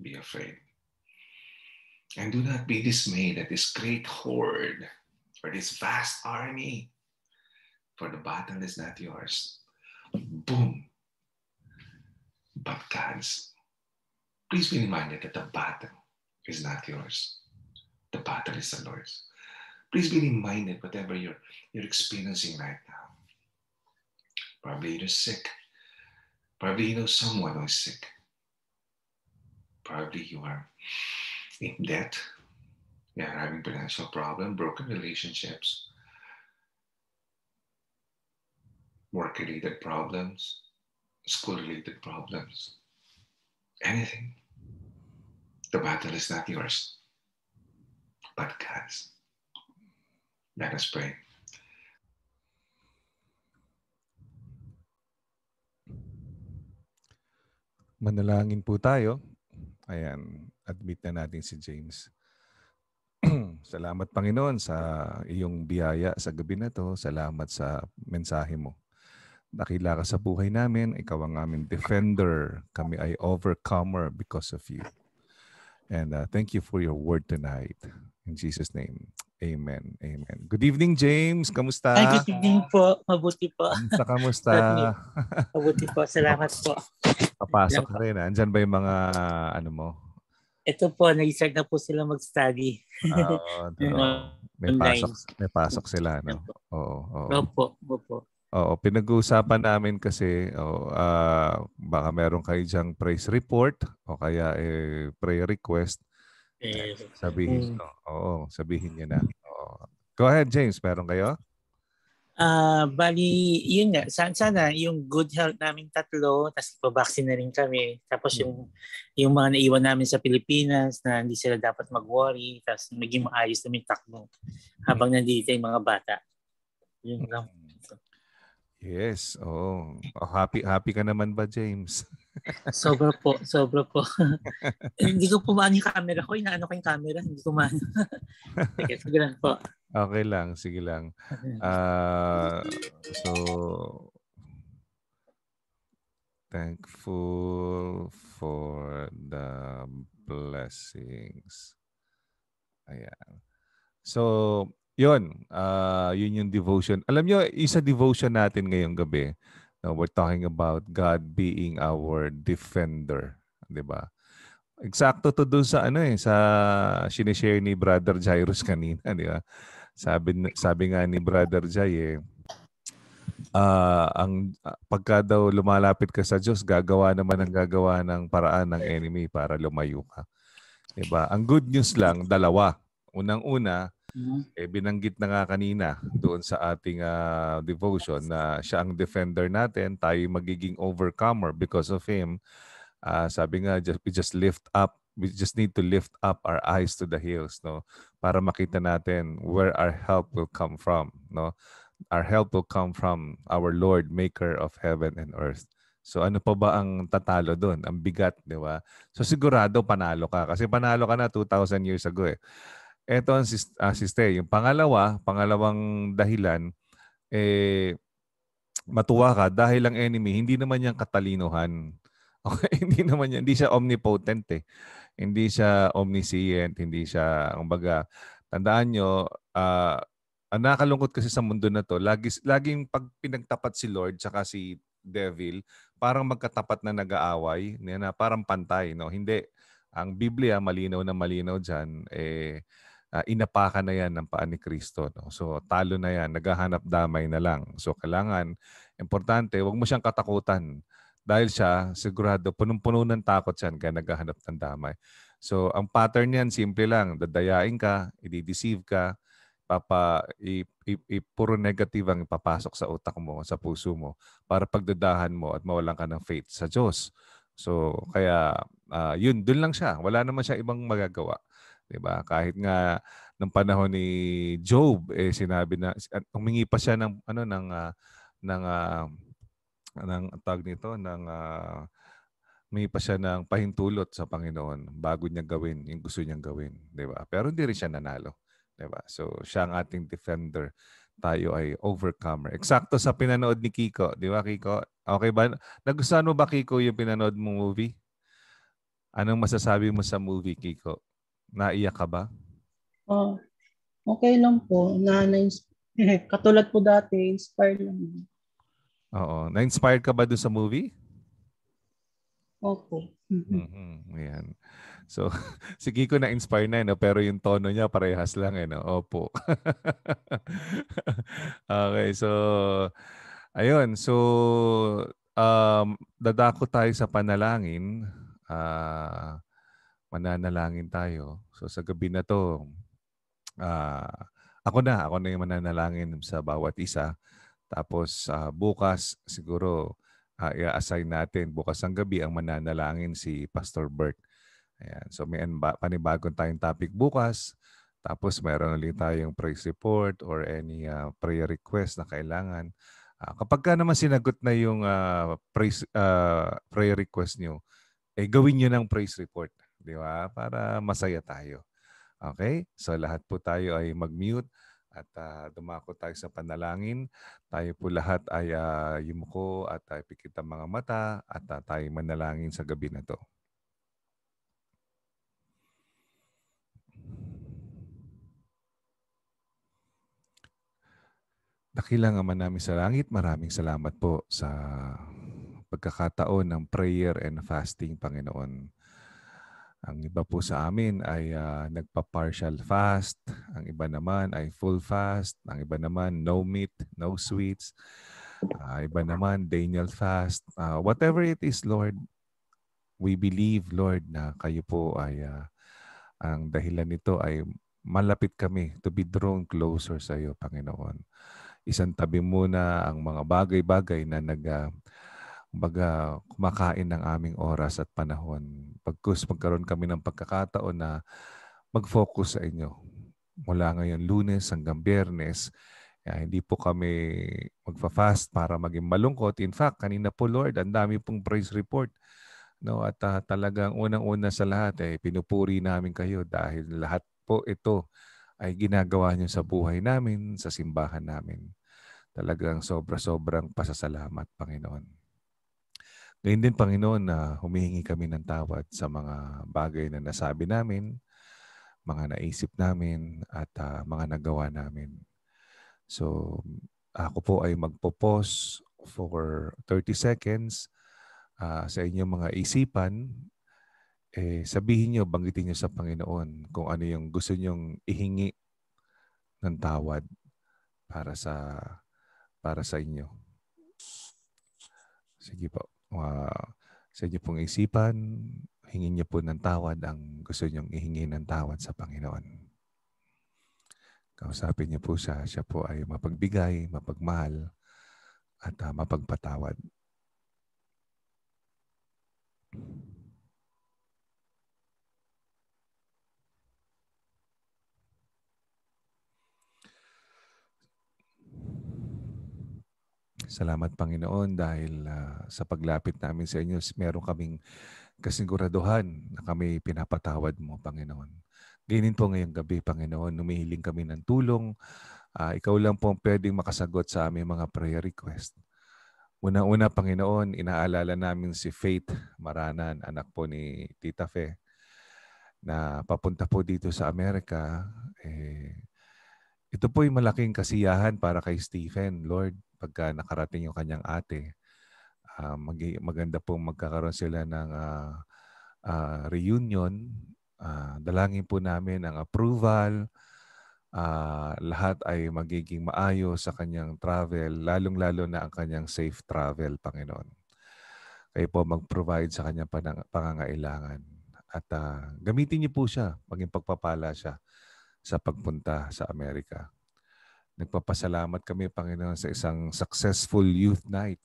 be afraid. And do not be dismayed at this great horde or this vast army, for the battle is not yours. Boom. But God's. Please be reminded that the battle is not yours. The battle is the Lord's. Please be reminded, whatever you're, you're experiencing right now, Probably you're sick. Probably you know someone who is sick. Probably you are in debt. You are having financial problem, broken relationships, work-related problems, school-related problems, anything. The battle is not yours, but God's. Let us pray. Manalangin po tayo. Ayan, admit na natin si James. Salamat Panginoon sa iyong biyaya sa gabi na to. Salamat sa mensahe mo. Nakila ka sa buhay namin. Ikaw ang aming defender. Kami ay overcomer because of you. And uh, thank you for your word tonight. In Jesus' name, Amen. Amen. Good evening, James. Kamusta? Ay, good evening po. Mabuti po. Sa kamusta? Mabuti po. Salamat po. Papasok ka rin. Ah. Andiyan ba yung mga ano mo? Ito po, nag-start na po sila mag-study. Ah, oo. Oh, no. may, pasok, may pasok sila, no? Oo. oo. Opo, opo. Oo, pinag-uusapan namin kasi oh, uh, baka meron kayo diyang praise report o kaya eh, prayer request Yes. Sabihin, mm. oo, sabihin niya na. oh. Go ahead, James. Meron kayo? Ah, uh, bali, yun nga. Sana, sana yung good health namin tatlo, tapos vaccine na rin kami. Tapos yung, mm. yung mga naiwan namin sa Pilipinas na hindi sila dapat mag-worry, tapos maging maayos namin takbo habang mm. nandito yung mga bata. Yun lang. Mm. Yes. Oh. oh happy, happy ka naman ba, James? sobra po, sobra po. hindi ko pumaan yung camera ko. Inaano ko yung camera. Hindi ko maano. okay, sige lang po. Okay lang, sige lang. Uh, so, thankful for the blessings. Ayan. So, yun. Uh, yun yung devotion. Alam nyo, isa devotion natin ngayong gabi Now, we're talking about God being our defender, 'di ba? Eksakto to doon sa ano eh sa sinishare ni Brother Jairus kanina, 'di ba? Sabi sabi nga ni Brother Jay eh, uh, ang pagka daw lumalapit ka sa Diyos, gagawa naman ang gagawa ng paraan ng enemy para lumayo ka. 'Di ba? Ang good news lang dalawa. Unang-una, Mm-hmm. Eh binanggit na nga kanina doon sa ating uh, devotion na siya ang defender natin, tayo magiging overcomer because of him. Uh, sabi nga just, we just lift up we just need to lift up our eyes to the hills no para makita natin where our help will come from no our help will come from our Lord maker of heaven and earth so ano pa ba ang tatalo doon ang bigat di ba so sigurado panalo ka kasi panalo ka na 2000 years ago eh ito ang uh, ah, siste. Yung pangalawa, pangalawang dahilan, eh, matuwa ka dahil ang enemy, hindi naman niyang katalinuhan. Okay? hindi naman yan. hindi siya omnipotent eh. Hindi siya omniscient, hindi siya, ang baga, tandaan nyo, uh, ang nakalungkot kasi sa mundo na to, lagi, laging pag pinagtapat si Lord tsaka si devil, parang magkatapat na nag-aaway, na parang pantay, no? Hindi ang Biblia malinaw na malinaw diyan eh uh, inapakan na yan ng paa ni Kristo. No? So talo na yan, naghahanap damay na lang. So kailangan, importante, huwag mo siyang katakutan. Dahil siya, sigurado, punong-puno ng takot siya kaya naghahanap ng damay. So ang pattern niyan, simple lang. Dadayain ka, i-deceive ka, papa i, i, i puro negative ang ipapasok sa utak mo, sa puso mo para pagdadahan mo at mawalan ka ng faith sa Diyos. So kaya uh, yun, doon lang siya. Wala naman siya ibang magagawa. 'di ba? Kahit nga ng panahon ni Job eh sinabi na ah, humingi pa siya ng ano ng uh, ng uh, ng tag nito ng uh, may pa siya ng pahintulot sa Panginoon bago niya gawin yung gusto niyang gawin, 'di ba? Pero hindi rin siya nanalo, 'di ba? So siya ang ating defender tayo ay overcomer. Eksakto sa pinanood ni Kiko, di ba Kiko? Okay ba? Nagustuhan mo ba Kiko yung pinanood mong movie? Anong masasabi mo sa movie, Kiko? Naiyak ka ba? Oh, okay lang po. Na, na katulad po dati, inspired lang. Oo. Na-inspired ka ba doon sa movie? Opo. Mm-hmm. mm-hmm. Ayan. So, sige ko na-inspire na, eh, no? pero yung tono niya parehas lang. Eh, no? Opo. okay, so, ayun. So, um, dadako tayo sa panalangin. Uh, mananalangin tayo. So sa gabi na to, uh, ako na, ako na yung mananalangin sa bawat isa. Tapos uh, bukas siguro uh, ah, i-assign natin bukas ang gabi ang mananalangin si Pastor Bert. Ayan. So may anba, panibagong tayong topic bukas. Tapos mayroon ulit tayong praise report or any uh, prayer request na kailangan. Uh, kapag ka naman sinagot na yung uh, praise, uh, prayer request nyo, eh gawin nyo ng praise report. Di ba? Para masaya tayo. Okay? So lahat po tayo ay mag-mute at uh, dumako tayo sa panalangin. Tayo po lahat ay uh, yumuko at uh, ah, pikit ang mga mata at uh, tayo manalangin sa gabi na to. Dakilang Ama namin sa langit, maraming salamat po sa pagkakataon ng prayer and fasting, Panginoon. Ang iba po sa amin ay uh, nagpa-partial fast, ang iba naman ay full fast, ang iba naman no meat, no sweets, uh, iba naman Daniel fast. Uh, whatever it is, Lord, we believe, Lord, na kayo po ay uh, ang dahilan nito ay malapit kami to be drawn closer sa iyo, Panginoon. Isang tabi muna ang mga bagay-bagay na nag, uh, kumbaga, kumakain ng aming oras at panahon. Pagkus magkaroon kami ng pagkakataon na mag-focus sa inyo. Mula ngayon lunes hanggang biyernes, Yeah, hindi po kami magfa-fast para maging malungkot. In fact, kanina po Lord, ang dami pong praise report. No, at uh, talagang unang-una sa lahat eh pinupuri namin kayo dahil lahat po ito ay ginagawa niyo sa buhay namin, sa simbahan namin. Talagang sobra-sobrang pasasalamat Panginoon. Ngayon din, Panginoon, na humihingi kami ng tawad sa mga bagay na nasabi namin, mga naisip namin, at uh, mga nagawa namin. So, ako po ay magpo-pause for 30 seconds uh, sa inyong mga isipan. Eh, sabihin nyo, banggitin nyo sa Panginoon kung ano yung gusto nyong ihingi ng tawad para sa para sa inyo. Sige po uh, sa inyo pong isipan, hingin niyo po ng tawad ang gusto niyong ihingi ng tawad sa Panginoon. Kausapin niyo po siya, siya po ay mapagbigay, mapagmahal, at uh, mapagpatawad. Salamat Panginoon dahil uh, sa paglapit namin sa inyo, meron kaming kasiguraduhan na kami pinapatawad mo, Panginoon. Ginin po ngayong gabi, Panginoon, humihiling kami ng tulong. Uh, ikaw lang po ang pwedeng makasagot sa aming mga prayer request. Una-una, Panginoon, inaalala namin si Faith Maranan, anak po ni Tita Fe, na papunta po dito sa Amerika. Eh, ito po'y malaking kasiyahan para kay Stephen, Lord pagka nakarating yung kanyang ate, uh, ah, mag- maganda pong magkakaroon sila ng uh, uh, reunion. Uh, dalangin po namin ang approval. Uh, lahat ay magiging maayos sa kanyang travel, lalong-lalo na ang kanyang safe travel, Panginoon. Kayo po mag-provide sa kanyang panang- pangangailangan. At uh, gamitin niyo po siya, maging pagpapala siya sa pagpunta sa Amerika. Nagpapasalamat kami, Panginoon, sa isang successful youth night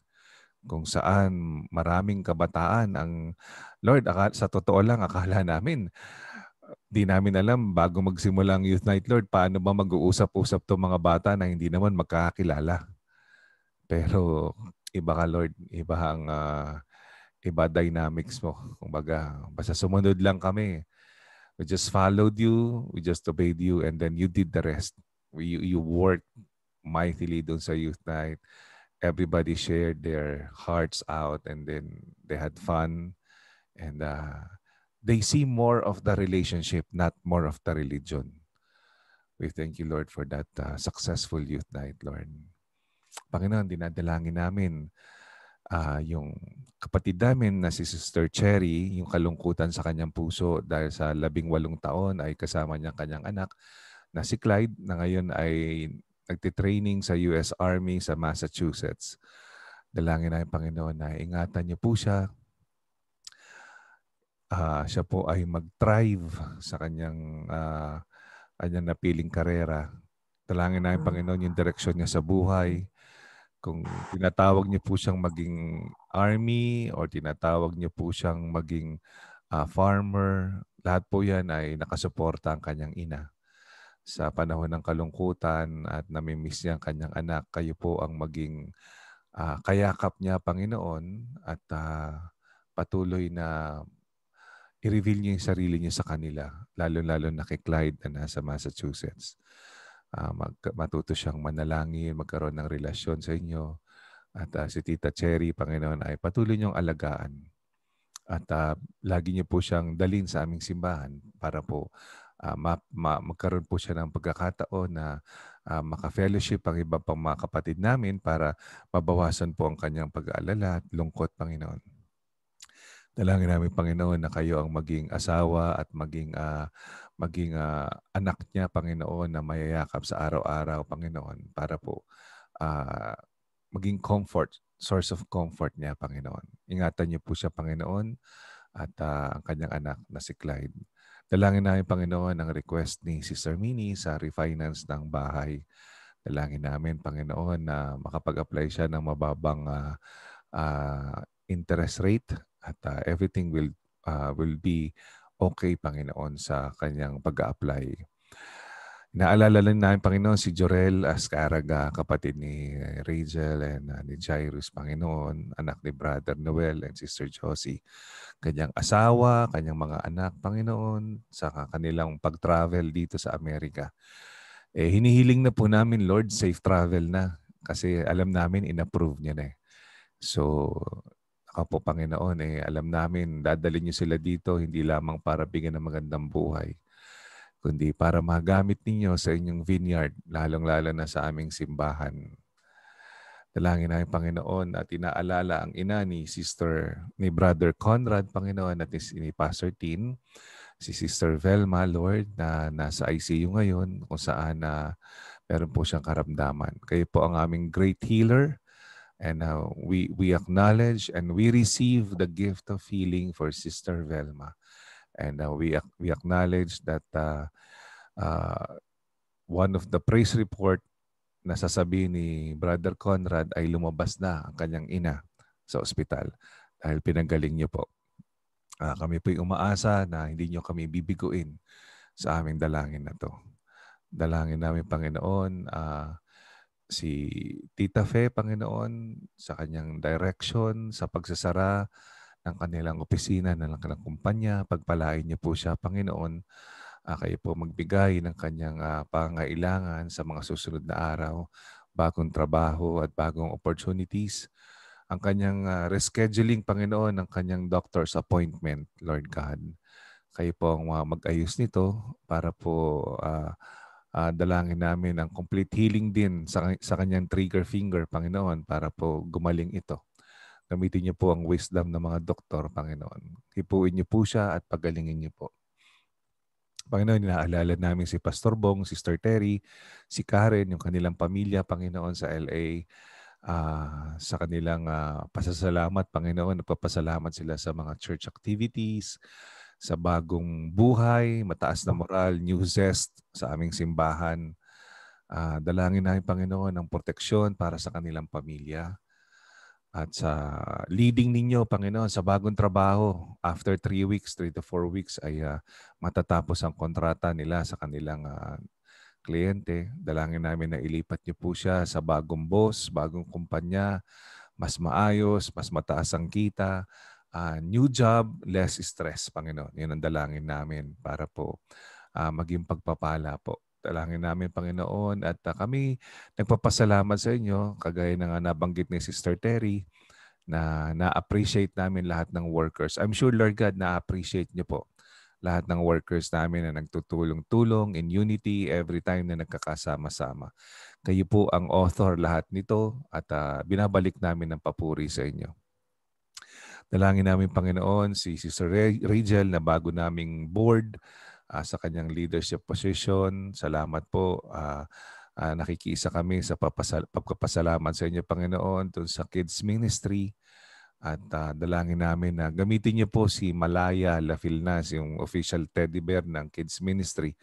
kung saan maraming kabataan ang Lord sa totoo lang akala namin di namin alam bago magsimula ang youth night Lord paano ba mag-uusap-usap to mga bata na hindi naman magkakakilala pero iba ka Lord iba ang uh, iba dynamics mo kumbaga basta sumunod lang kami we just followed you we just obeyed you and then you did the rest you, you worked mightily doon sa youth night. Everybody shared their hearts out and then they had fun. And uh, they see more of the relationship, not more of the religion. We thank you, Lord, for that uh, successful youth night, Lord. Panginoon, dinadalangin namin uh, yung kapatid namin na si Sister Cherry, yung kalungkutan sa kanyang puso dahil sa labing walong taon ay kasama niya kanyang anak na si Clyde na ngayon ay nagtitraining sa US Army sa Massachusetts. Dalangin namin Panginoon na ingatan niyo po siya. Uh, siya po ay mag-thrive sa kanyang uh, kanyang napiling karera. Dalangin namin Panginoon yung direksyon niya sa buhay. Kung tinatawag niyo po siyang maging army or tinatawag niyo po siyang maging uh, farmer, lahat po yan ay nakasuporta ang kanyang ina sa panahon ng kalungkutan at namimiss niya ang kanyang anak, kayo po ang maging uh, kayakap niya, Panginoon, at uh, patuloy na i-reveal niya yung sarili niya sa kanila, lalo-lalo na kay Clyde na nasa Massachusetts. Uh, mag, matuto siyang manalangin, magkaroon ng relasyon sa inyo. At uh, si Tita Cherry, Panginoon, ay patuloy niyong alagaan. At uh, lagi niyo po siyang dalin sa aming simbahan para po uh, ma, ma, magkaroon po siya ng pagkakataon na uh, maka-fellowship ang iba pang mga kapatid namin para mabawasan po ang kanyang pag-aalala at lungkot, Panginoon. Dalangin namin, Panginoon, na kayo ang maging asawa at maging, uh, maging uh, anak niya, Panginoon, na mayayakap sa araw-araw, Panginoon, para po uh, maging comfort, source of comfort niya, Panginoon. Ingatan niyo po siya, Panginoon, at uh, ang kanyang anak na si Clyde. Dalangin namin, Panginoon, ang request ni Sister Mini sa refinance ng bahay. Dalangin namin, Panginoon, na makapag-apply siya ng mababang uh, uh, interest rate at uh, everything will uh, will be okay, Panginoon, sa kanyang pag-apply. Naalala lang namin, Panginoon, si Jorel Ascaraga, kapatid ni Rachel and uh, ni Jairus, Panginoon, anak ni Brother Noel and Sister Josie. Kanyang asawa, kanyang mga anak, Panginoon, sa kanilang pag-travel dito sa Amerika. Eh, hinihiling na po namin, Lord, safe travel na. Kasi alam namin, inapprove niya na eh. So, ako po, Panginoon, eh, alam namin, dadalhin niyo sila dito, hindi lamang para bigyan ng magandang buhay kundi para magamit ninyo sa inyong vineyard, lalong-lalo na sa aming simbahan. Dalangin namin Panginoon at inaalala ang ina ni Sister ni Brother Conrad Panginoon at ni Pastor Tin, si Sister Velma Lord na nasa ICU ngayon kung saan na uh, meron po siyang karamdaman. Kayo po ang aming great healer and uh, we we acknowledge and we receive the gift of healing for Sister Velma. And uh, we, we acknowledge that uh, uh, one of the praise report na sasabi ni Brother Conrad ay lumabas na ang kanyang ina sa ospital dahil pinanggaling niyo po. Uh, kami po'y umaasa na hindi niyo kami bibiguin sa aming dalangin na to. Dalangin namin, Panginoon, uh, si Tita Fe, Panginoon, sa kanyang direction, sa pagsasara, ng kanilang opisina, ng kanilang kumpanya. Pagpalain niyo po siya, Panginoon. Uh, kayo po magbigay ng kanyang uh, ah, pangailangan sa mga susunod na araw, bagong trabaho at bagong opportunities. Ang kanyang uh, rescheduling, Panginoon, ng kanyang doctor's appointment, Lord God. Kayo po ang uh, mag-ayos nito para po uh, uh, dalangin namin ang complete healing din sa, sa kanyang trigger finger, Panginoon, para po gumaling ito. Gamitin niyo po ang wisdom ng mga doktor, Panginoon. Hipuin niyo po siya at pagalingin niyo po. Panginoon, inaalala namin si Pastor Bong, Sister Terry, si Karen, yung kanilang pamilya, Panginoon, sa LA. Uh, ah, sa kanilang uh, pasasalamat, Panginoon, nagpapasalamat sila sa mga church activities, sa bagong buhay, mataas na moral, new zest sa aming simbahan. Uh, dalangin namin, Panginoon, ang proteksyon para sa kanilang pamilya at sa leading ninyo, Panginoon, sa bagong trabaho. After 3 weeks, 3 to 4 weeks ay uh, matatapos ang kontrata nila sa kanilang uh, kliyente. Dalangin namin na ilipat niyo po siya sa bagong boss, bagong kumpanya, mas maayos, mas mataas ang kita, uh, new job, less stress, Panginoon. Yan ang dalangin namin para po uh, maging pagpapala po Talangin namin, Panginoon, at uh, kami nagpapasalamat sa inyo, kagaya ng na nabanggit ni Sister Terry, na na-appreciate namin lahat ng workers. I'm sure, Lord God, na-appreciate niyo po lahat ng workers namin na nagtutulong-tulong in unity every time na nagkakasama-sama. Kayo po ang author lahat nito at uh, binabalik namin ng papuri sa inyo. Dalangin namin Panginoon si Sister Rachel na bago naming board uh, sa kanyang leadership position. Salamat po. Uh, uh, nakikiisa kami sa papasal- pagkapasalamat sa inyo, Panginoon, dun sa kids ministry. At uh, dalangin namin na gamitin niyo po si Malaya Lafilnas, yung official teddy bear ng kids ministry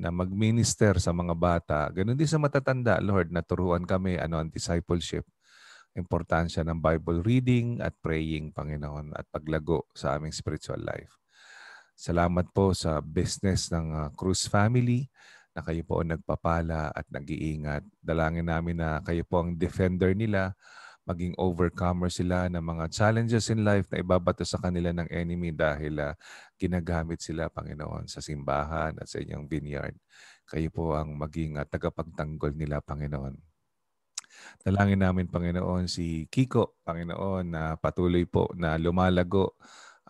na magminister sa mga bata. Ganon din sa matatanda, Lord, naturuan kami ano ang discipleship. Importansya ng Bible reading at praying, Panginoon, at paglago sa aming spiritual life. Salamat po sa business ng ah, Cruz Family na kayo po ang nagpapala at nag-iingat. Dalangin namin na kayo po ang defender nila, maging overcomer sila ng mga challenges in life na ibabato sa kanila ng enemy dahil uh, ginagamit sila, Panginoon, sa simbahan at sa inyong vineyard. Kayo po ang maging uh, tagapagtanggol nila, Panginoon. Dalangin namin, Panginoon, si Kiko, Panginoon, na patuloy po na lumalago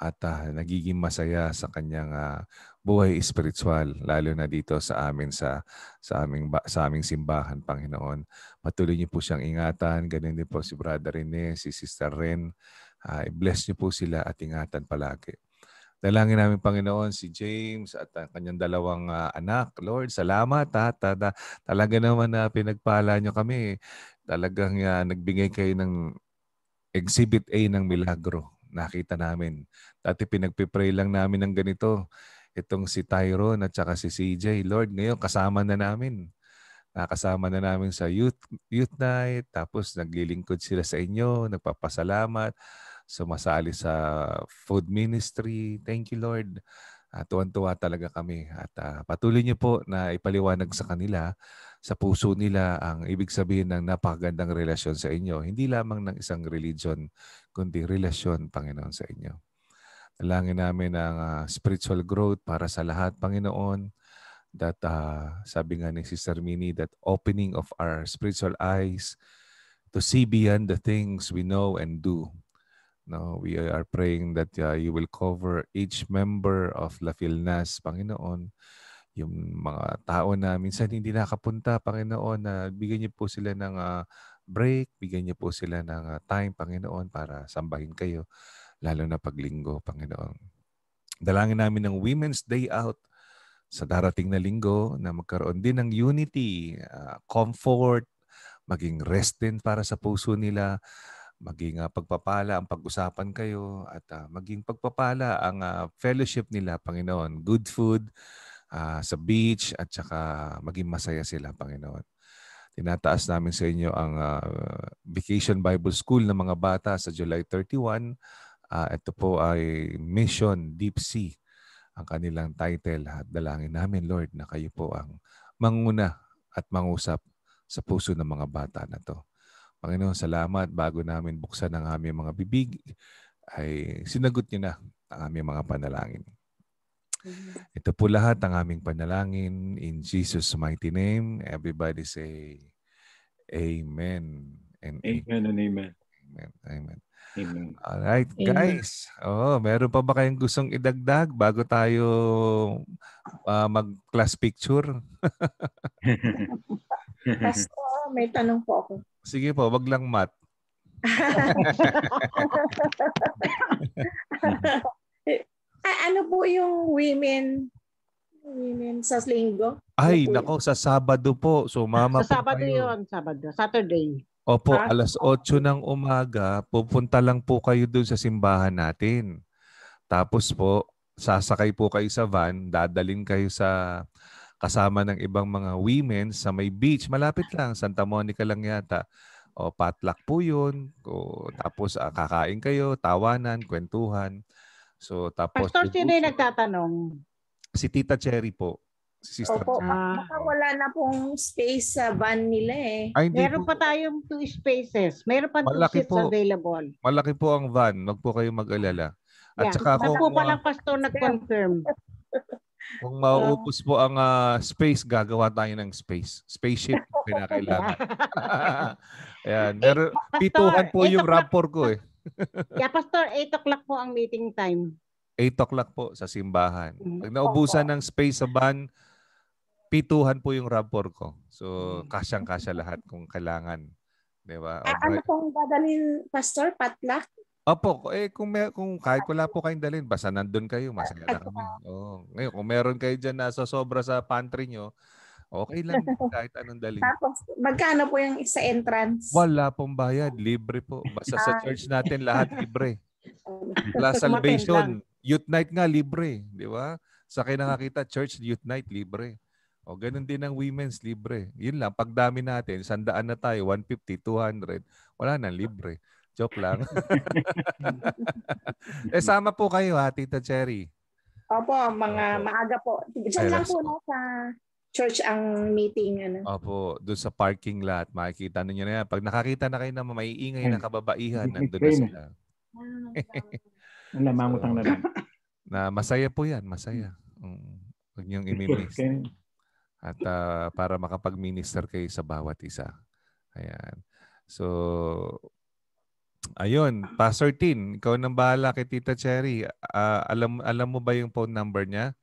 at uh, nagiging masaya sa kanyang uh, buhay spiritual lalo na dito sa amin sa sa aming sa aming simbahan Panginoon. Patuloy niyo po siyang ingatan, ganun din po si Brother Rene, si Sister Ren. Uh, ah, bless niyo po sila at ingatan palagi. Dalangin namin Panginoon si James at ang kanyang dalawang uh, anak. Lord, salamat ha. Tada, talaga naman na uh, pinagpala niyo kami. Talagang uh, nagbigay kayo ng Exhibit A ng milagro nakita namin. Dati pinagpipray lang namin ng ganito. Itong si Tyrone at saka si CJ. Lord, ngayon kasama na namin. Nakasama na namin sa youth, youth night. Tapos naglilingkod sila sa inyo. Nagpapasalamat. Sumasali sa food ministry. Thank you, Lord. Uh, tuwan-tuwa talaga kami. At uh, patuloy niyo po na ipaliwanag sa kanila sa puso nila ang ibig sabihin ng napakagandang relasyon sa inyo. Hindi lamang ng isang religion, kundi relasyon, Panginoon, sa inyo. Dalangin namin ang uh, spiritual growth para sa lahat, Panginoon. That uh, sabi nga ni Sister Minnie, that opening of our spiritual eyes to see beyond the things we know and do. No, we are praying that uh, you will cover each member of La Filnas, Panginoon yung mga tao na minsan hindi nakapunta, Panginoon, na bigyan niyo po sila ng uh, break, bigyan niyo po sila ng uh, time, Panginoon, para sambahin kayo, lalo na paglinggo, Panginoon. Dalangin namin ng Women's Day Out sa darating na linggo na magkaroon din ng unity, uh, comfort, maging rest din para sa puso nila, maging uh, pagpapala ang pag-usapan kayo at uh, maging pagpapala ang uh, fellowship nila, Panginoon. Good food, uh, sa beach at saka maging masaya sila, Panginoon. Tinataas namin sa inyo ang uh, Vacation Bible School ng mga bata sa July 31. Uh, ah, ito po ay Mission Deep Sea ang kanilang title. At dalangin namin, Lord, na kayo po ang manguna at mangusap sa puso ng mga bata na to. Panginoon, salamat. Bago namin buksan ang aming mga bibig, ay sinagot niyo na ang aming mga panalangin. Mm-hmm. Ito po lahat ang aming panalangin. In Jesus' mighty name, everybody say, Amen. And amen, amen and amen. Amen. Amen. Amen. All right, amen. guys. Oh, meron pa ba kayong gustong idagdag bago tayo uh, mag-class picture? Basta, may tanong po ako. Sige po, wag lang mat. Ah, ano po yung women women sa linggo? Ano Ay, ano nako, sa Sabado po. So, mama Sa Sabado kayo. yun, Sabado. Saturday. Opo, ah, alas 8 ng umaga, pupunta lang po kayo doon sa simbahan natin. Tapos po, sasakay po kayo sa van, dadalin kayo sa kasama ng ibang mga women sa may beach. Malapit lang, Santa Monica lang yata. O, patlak po yun. O, tapos, ah, kakain kayo, tawanan, kwentuhan. So tapos Pastor sino yung nagtatanong? Si Tita Cherry po. Si Sister Opo, Cherry. Ah. wala na pong space sa van nila eh. Ay, Meron po. pa tayong two spaces. Meron pa malaki seats po, available. Malaki po ang van. Huwag po kayong mag-alala. At yeah. saka kung po pa lang pastor nag-confirm. Kung mauupos po ang uh, space, gagawa tayo ng space. Spaceship ang pinakailangan. Ayan. Meron, pituhan po yung rapport ko eh. yeah, Pastor, 8 o'clock po ang meeting time. 8 o'clock po sa simbahan. Mm-hmm. Pag naubusan ng space sa van, pituhan po yung rav ko. So, mm-hmm. kasyang-kasya lahat kung kailangan. Di ba? Ah, ano pong dadalhin, Pastor? Patlak? Opo, eh kung may, kung kahit wala po kayong dalhin, basta nandun kayo, masaya na kami. Oh, ngayon kung meron kayo diyan na sa sobra sa pantry nyo, Okay lang kahit anong dali. Tapos, magkano po yung sa entrance? Wala pong bayad. Libre po. Basta sa ah. church natin, lahat libre. Plus salvation. Youth night nga, libre. Di ba? Sa kayo nakakita, church youth night, libre. O ganun din ang women's libre. Yun lang, pagdami natin, sandaan na tayo, 150, 200, wala na, libre. Joke lang. eh, sama po kayo ha, Tita Cherry. Opo, mga Opo. maaga po. Diyan lang po no, sa church ang meeting. Ano? Opo, doon sa parking lot, makikita niyo na yan. Pag nakakita na kayo ng maiingay na kababaihan, nandun na sila. Ang lamangutang na lang. Na masaya po yan, masaya. Mm, huwag niyong imimiss. At uh, para makapag-minister kayo sa bawat isa. Ayan. So, ayun, Pastor Tin, ikaw nang bahala kay Tita Cherry. Uh, alam alam mo ba yung phone number niya?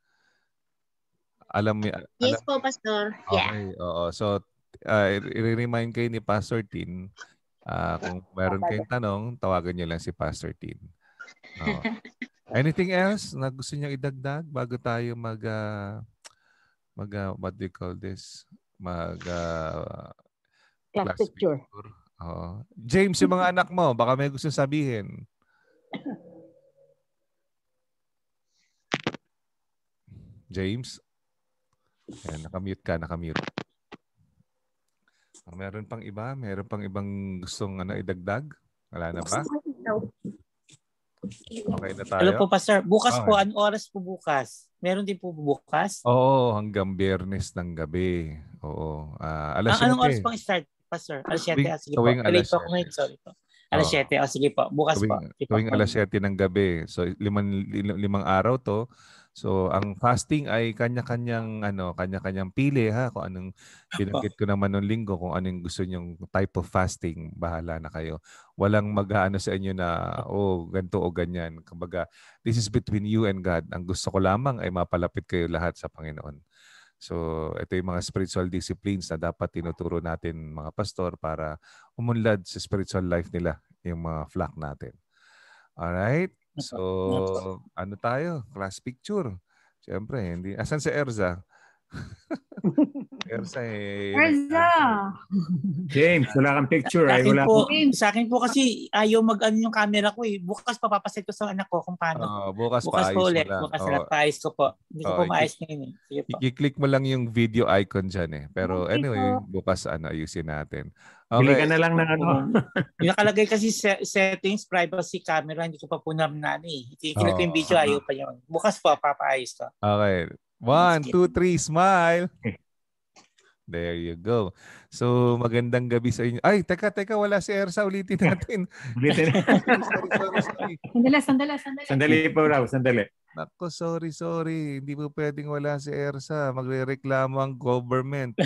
Alam mo alam, Yes po, Pastor. Okay, yeah. oo. So, uh, i-remind kayo ni Pastor Tin. Uh, kung meron kayong tanong, tawagan niyo lang si Pastor Tin. Oh. Anything else na gusto niyo idagdag bago tayo mag uh, mag uh, what do you call this? Mag uh, class, class picture. picture. Oh. James, yung mga anak mo, baka may gusto sabihin. James? Ayan, nakamute ka, nakamute. Ah, meron pang iba? Meron pang ibang gustong ano, idagdag? Wala na ba? Okay na tayo. Hello po, Pastor. Bukas okay. po, an oras po bukas? Meron din po bukas? Oo, hanggang biyernes ng gabi. Oo. Uh, alas ah, Ang, anong oras pang start, Pastor? Alas 7. Ah, sige po. Late po ako ngayon. Sorry po. Alas 7. O oh, sige po. Bukas tuwing, po. Tuwing alas 7 ng gabi. So, limang, limang araw to. So ang fasting ay kanya-kanyang ano, kanya-kanyang pili ha kung anong binanggit ko naman noong linggo kung anong gusto niyo type of fasting, bahala na kayo. Walang mag-aano sa inyo na oh ganto o ganyan. Kumbaga, this is between you and God. Ang gusto ko lamang ay mapalapit kayo lahat sa Panginoon. So, ito yung mga spiritual disciplines na dapat tinuturo natin mga pastor para umunlad sa spiritual life nila, yung mga flock natin. All right? So, ano tayo? Class picture. Siyempre, hindi. Asan si Erza? Ersa eh. Ersa! James, wala kang picture. Sa, ay, wala po, James, sa akin po kasi ayaw mag-ano yung camera ko eh. Bukas pa ko sa anak ko kung paano. Oh, bukas, bukas pa, po ulit. Bukas na oh. paayos ko po. Hindi oh, ko po maayos na yun eh. Sige po. I-click mo lang yung video icon dyan eh. Pero okay, anyway, po. bukas ano, ayusin natin. Okay. Bili ka na lang ng ano. yung nakalagay kasi se- settings, privacy, camera, hindi ko pa po naman eh. Kinikilig ko yung video, ayaw pa yun. Bukas po, papaayos ko. Okay. One, two, three, smile. There you go. So, magandang gabi sa inyo. Ay, teka, teka, wala si Ersa. Ulitin natin. Ulitin natin. sorry, sorry, Sandali po, Raw. Sandali. Nako, sorry, sorry. Hindi po pwedeng wala si Ersa. Magre-reklamo ang government.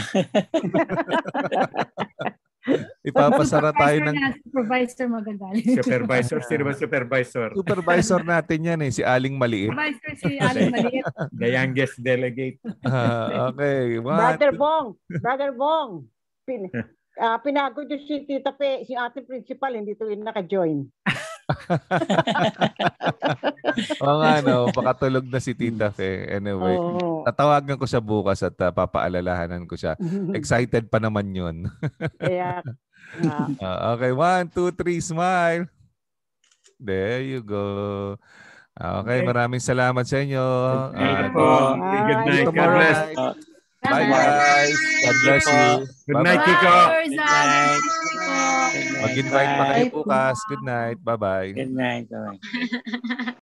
Ipapasara tayo ng... Na, supervisor magagalit. Supervisor, sino ba ah. supervisor? Supervisor natin yan eh, si Aling Maliit. Supervisor si Aling Maliit. The youngest delegate. Uh, okay. What? Brother Bong, Brother Bong, pin, uh, pinagod yung si Tita Pe, si ating principal, hindi to yun naka-join. Oo nga, Baka tulog na si Tita Fe. Anyway, oh. tatawagan ko siya bukas at uh, papaalalahanan ko siya. Excited pa naman yun. yeah. Uh, okay, one, two, three, smile. There you go. Ah, okay, okay. maraming salamat sa inyo. Thank you uh, po. Good night. Ah, God bless. Bye, guys. God bless you. Good night, Kiko. Good night. Mag-invite pa kayo bukas. Good night. Bye-bye. Good night. Bye.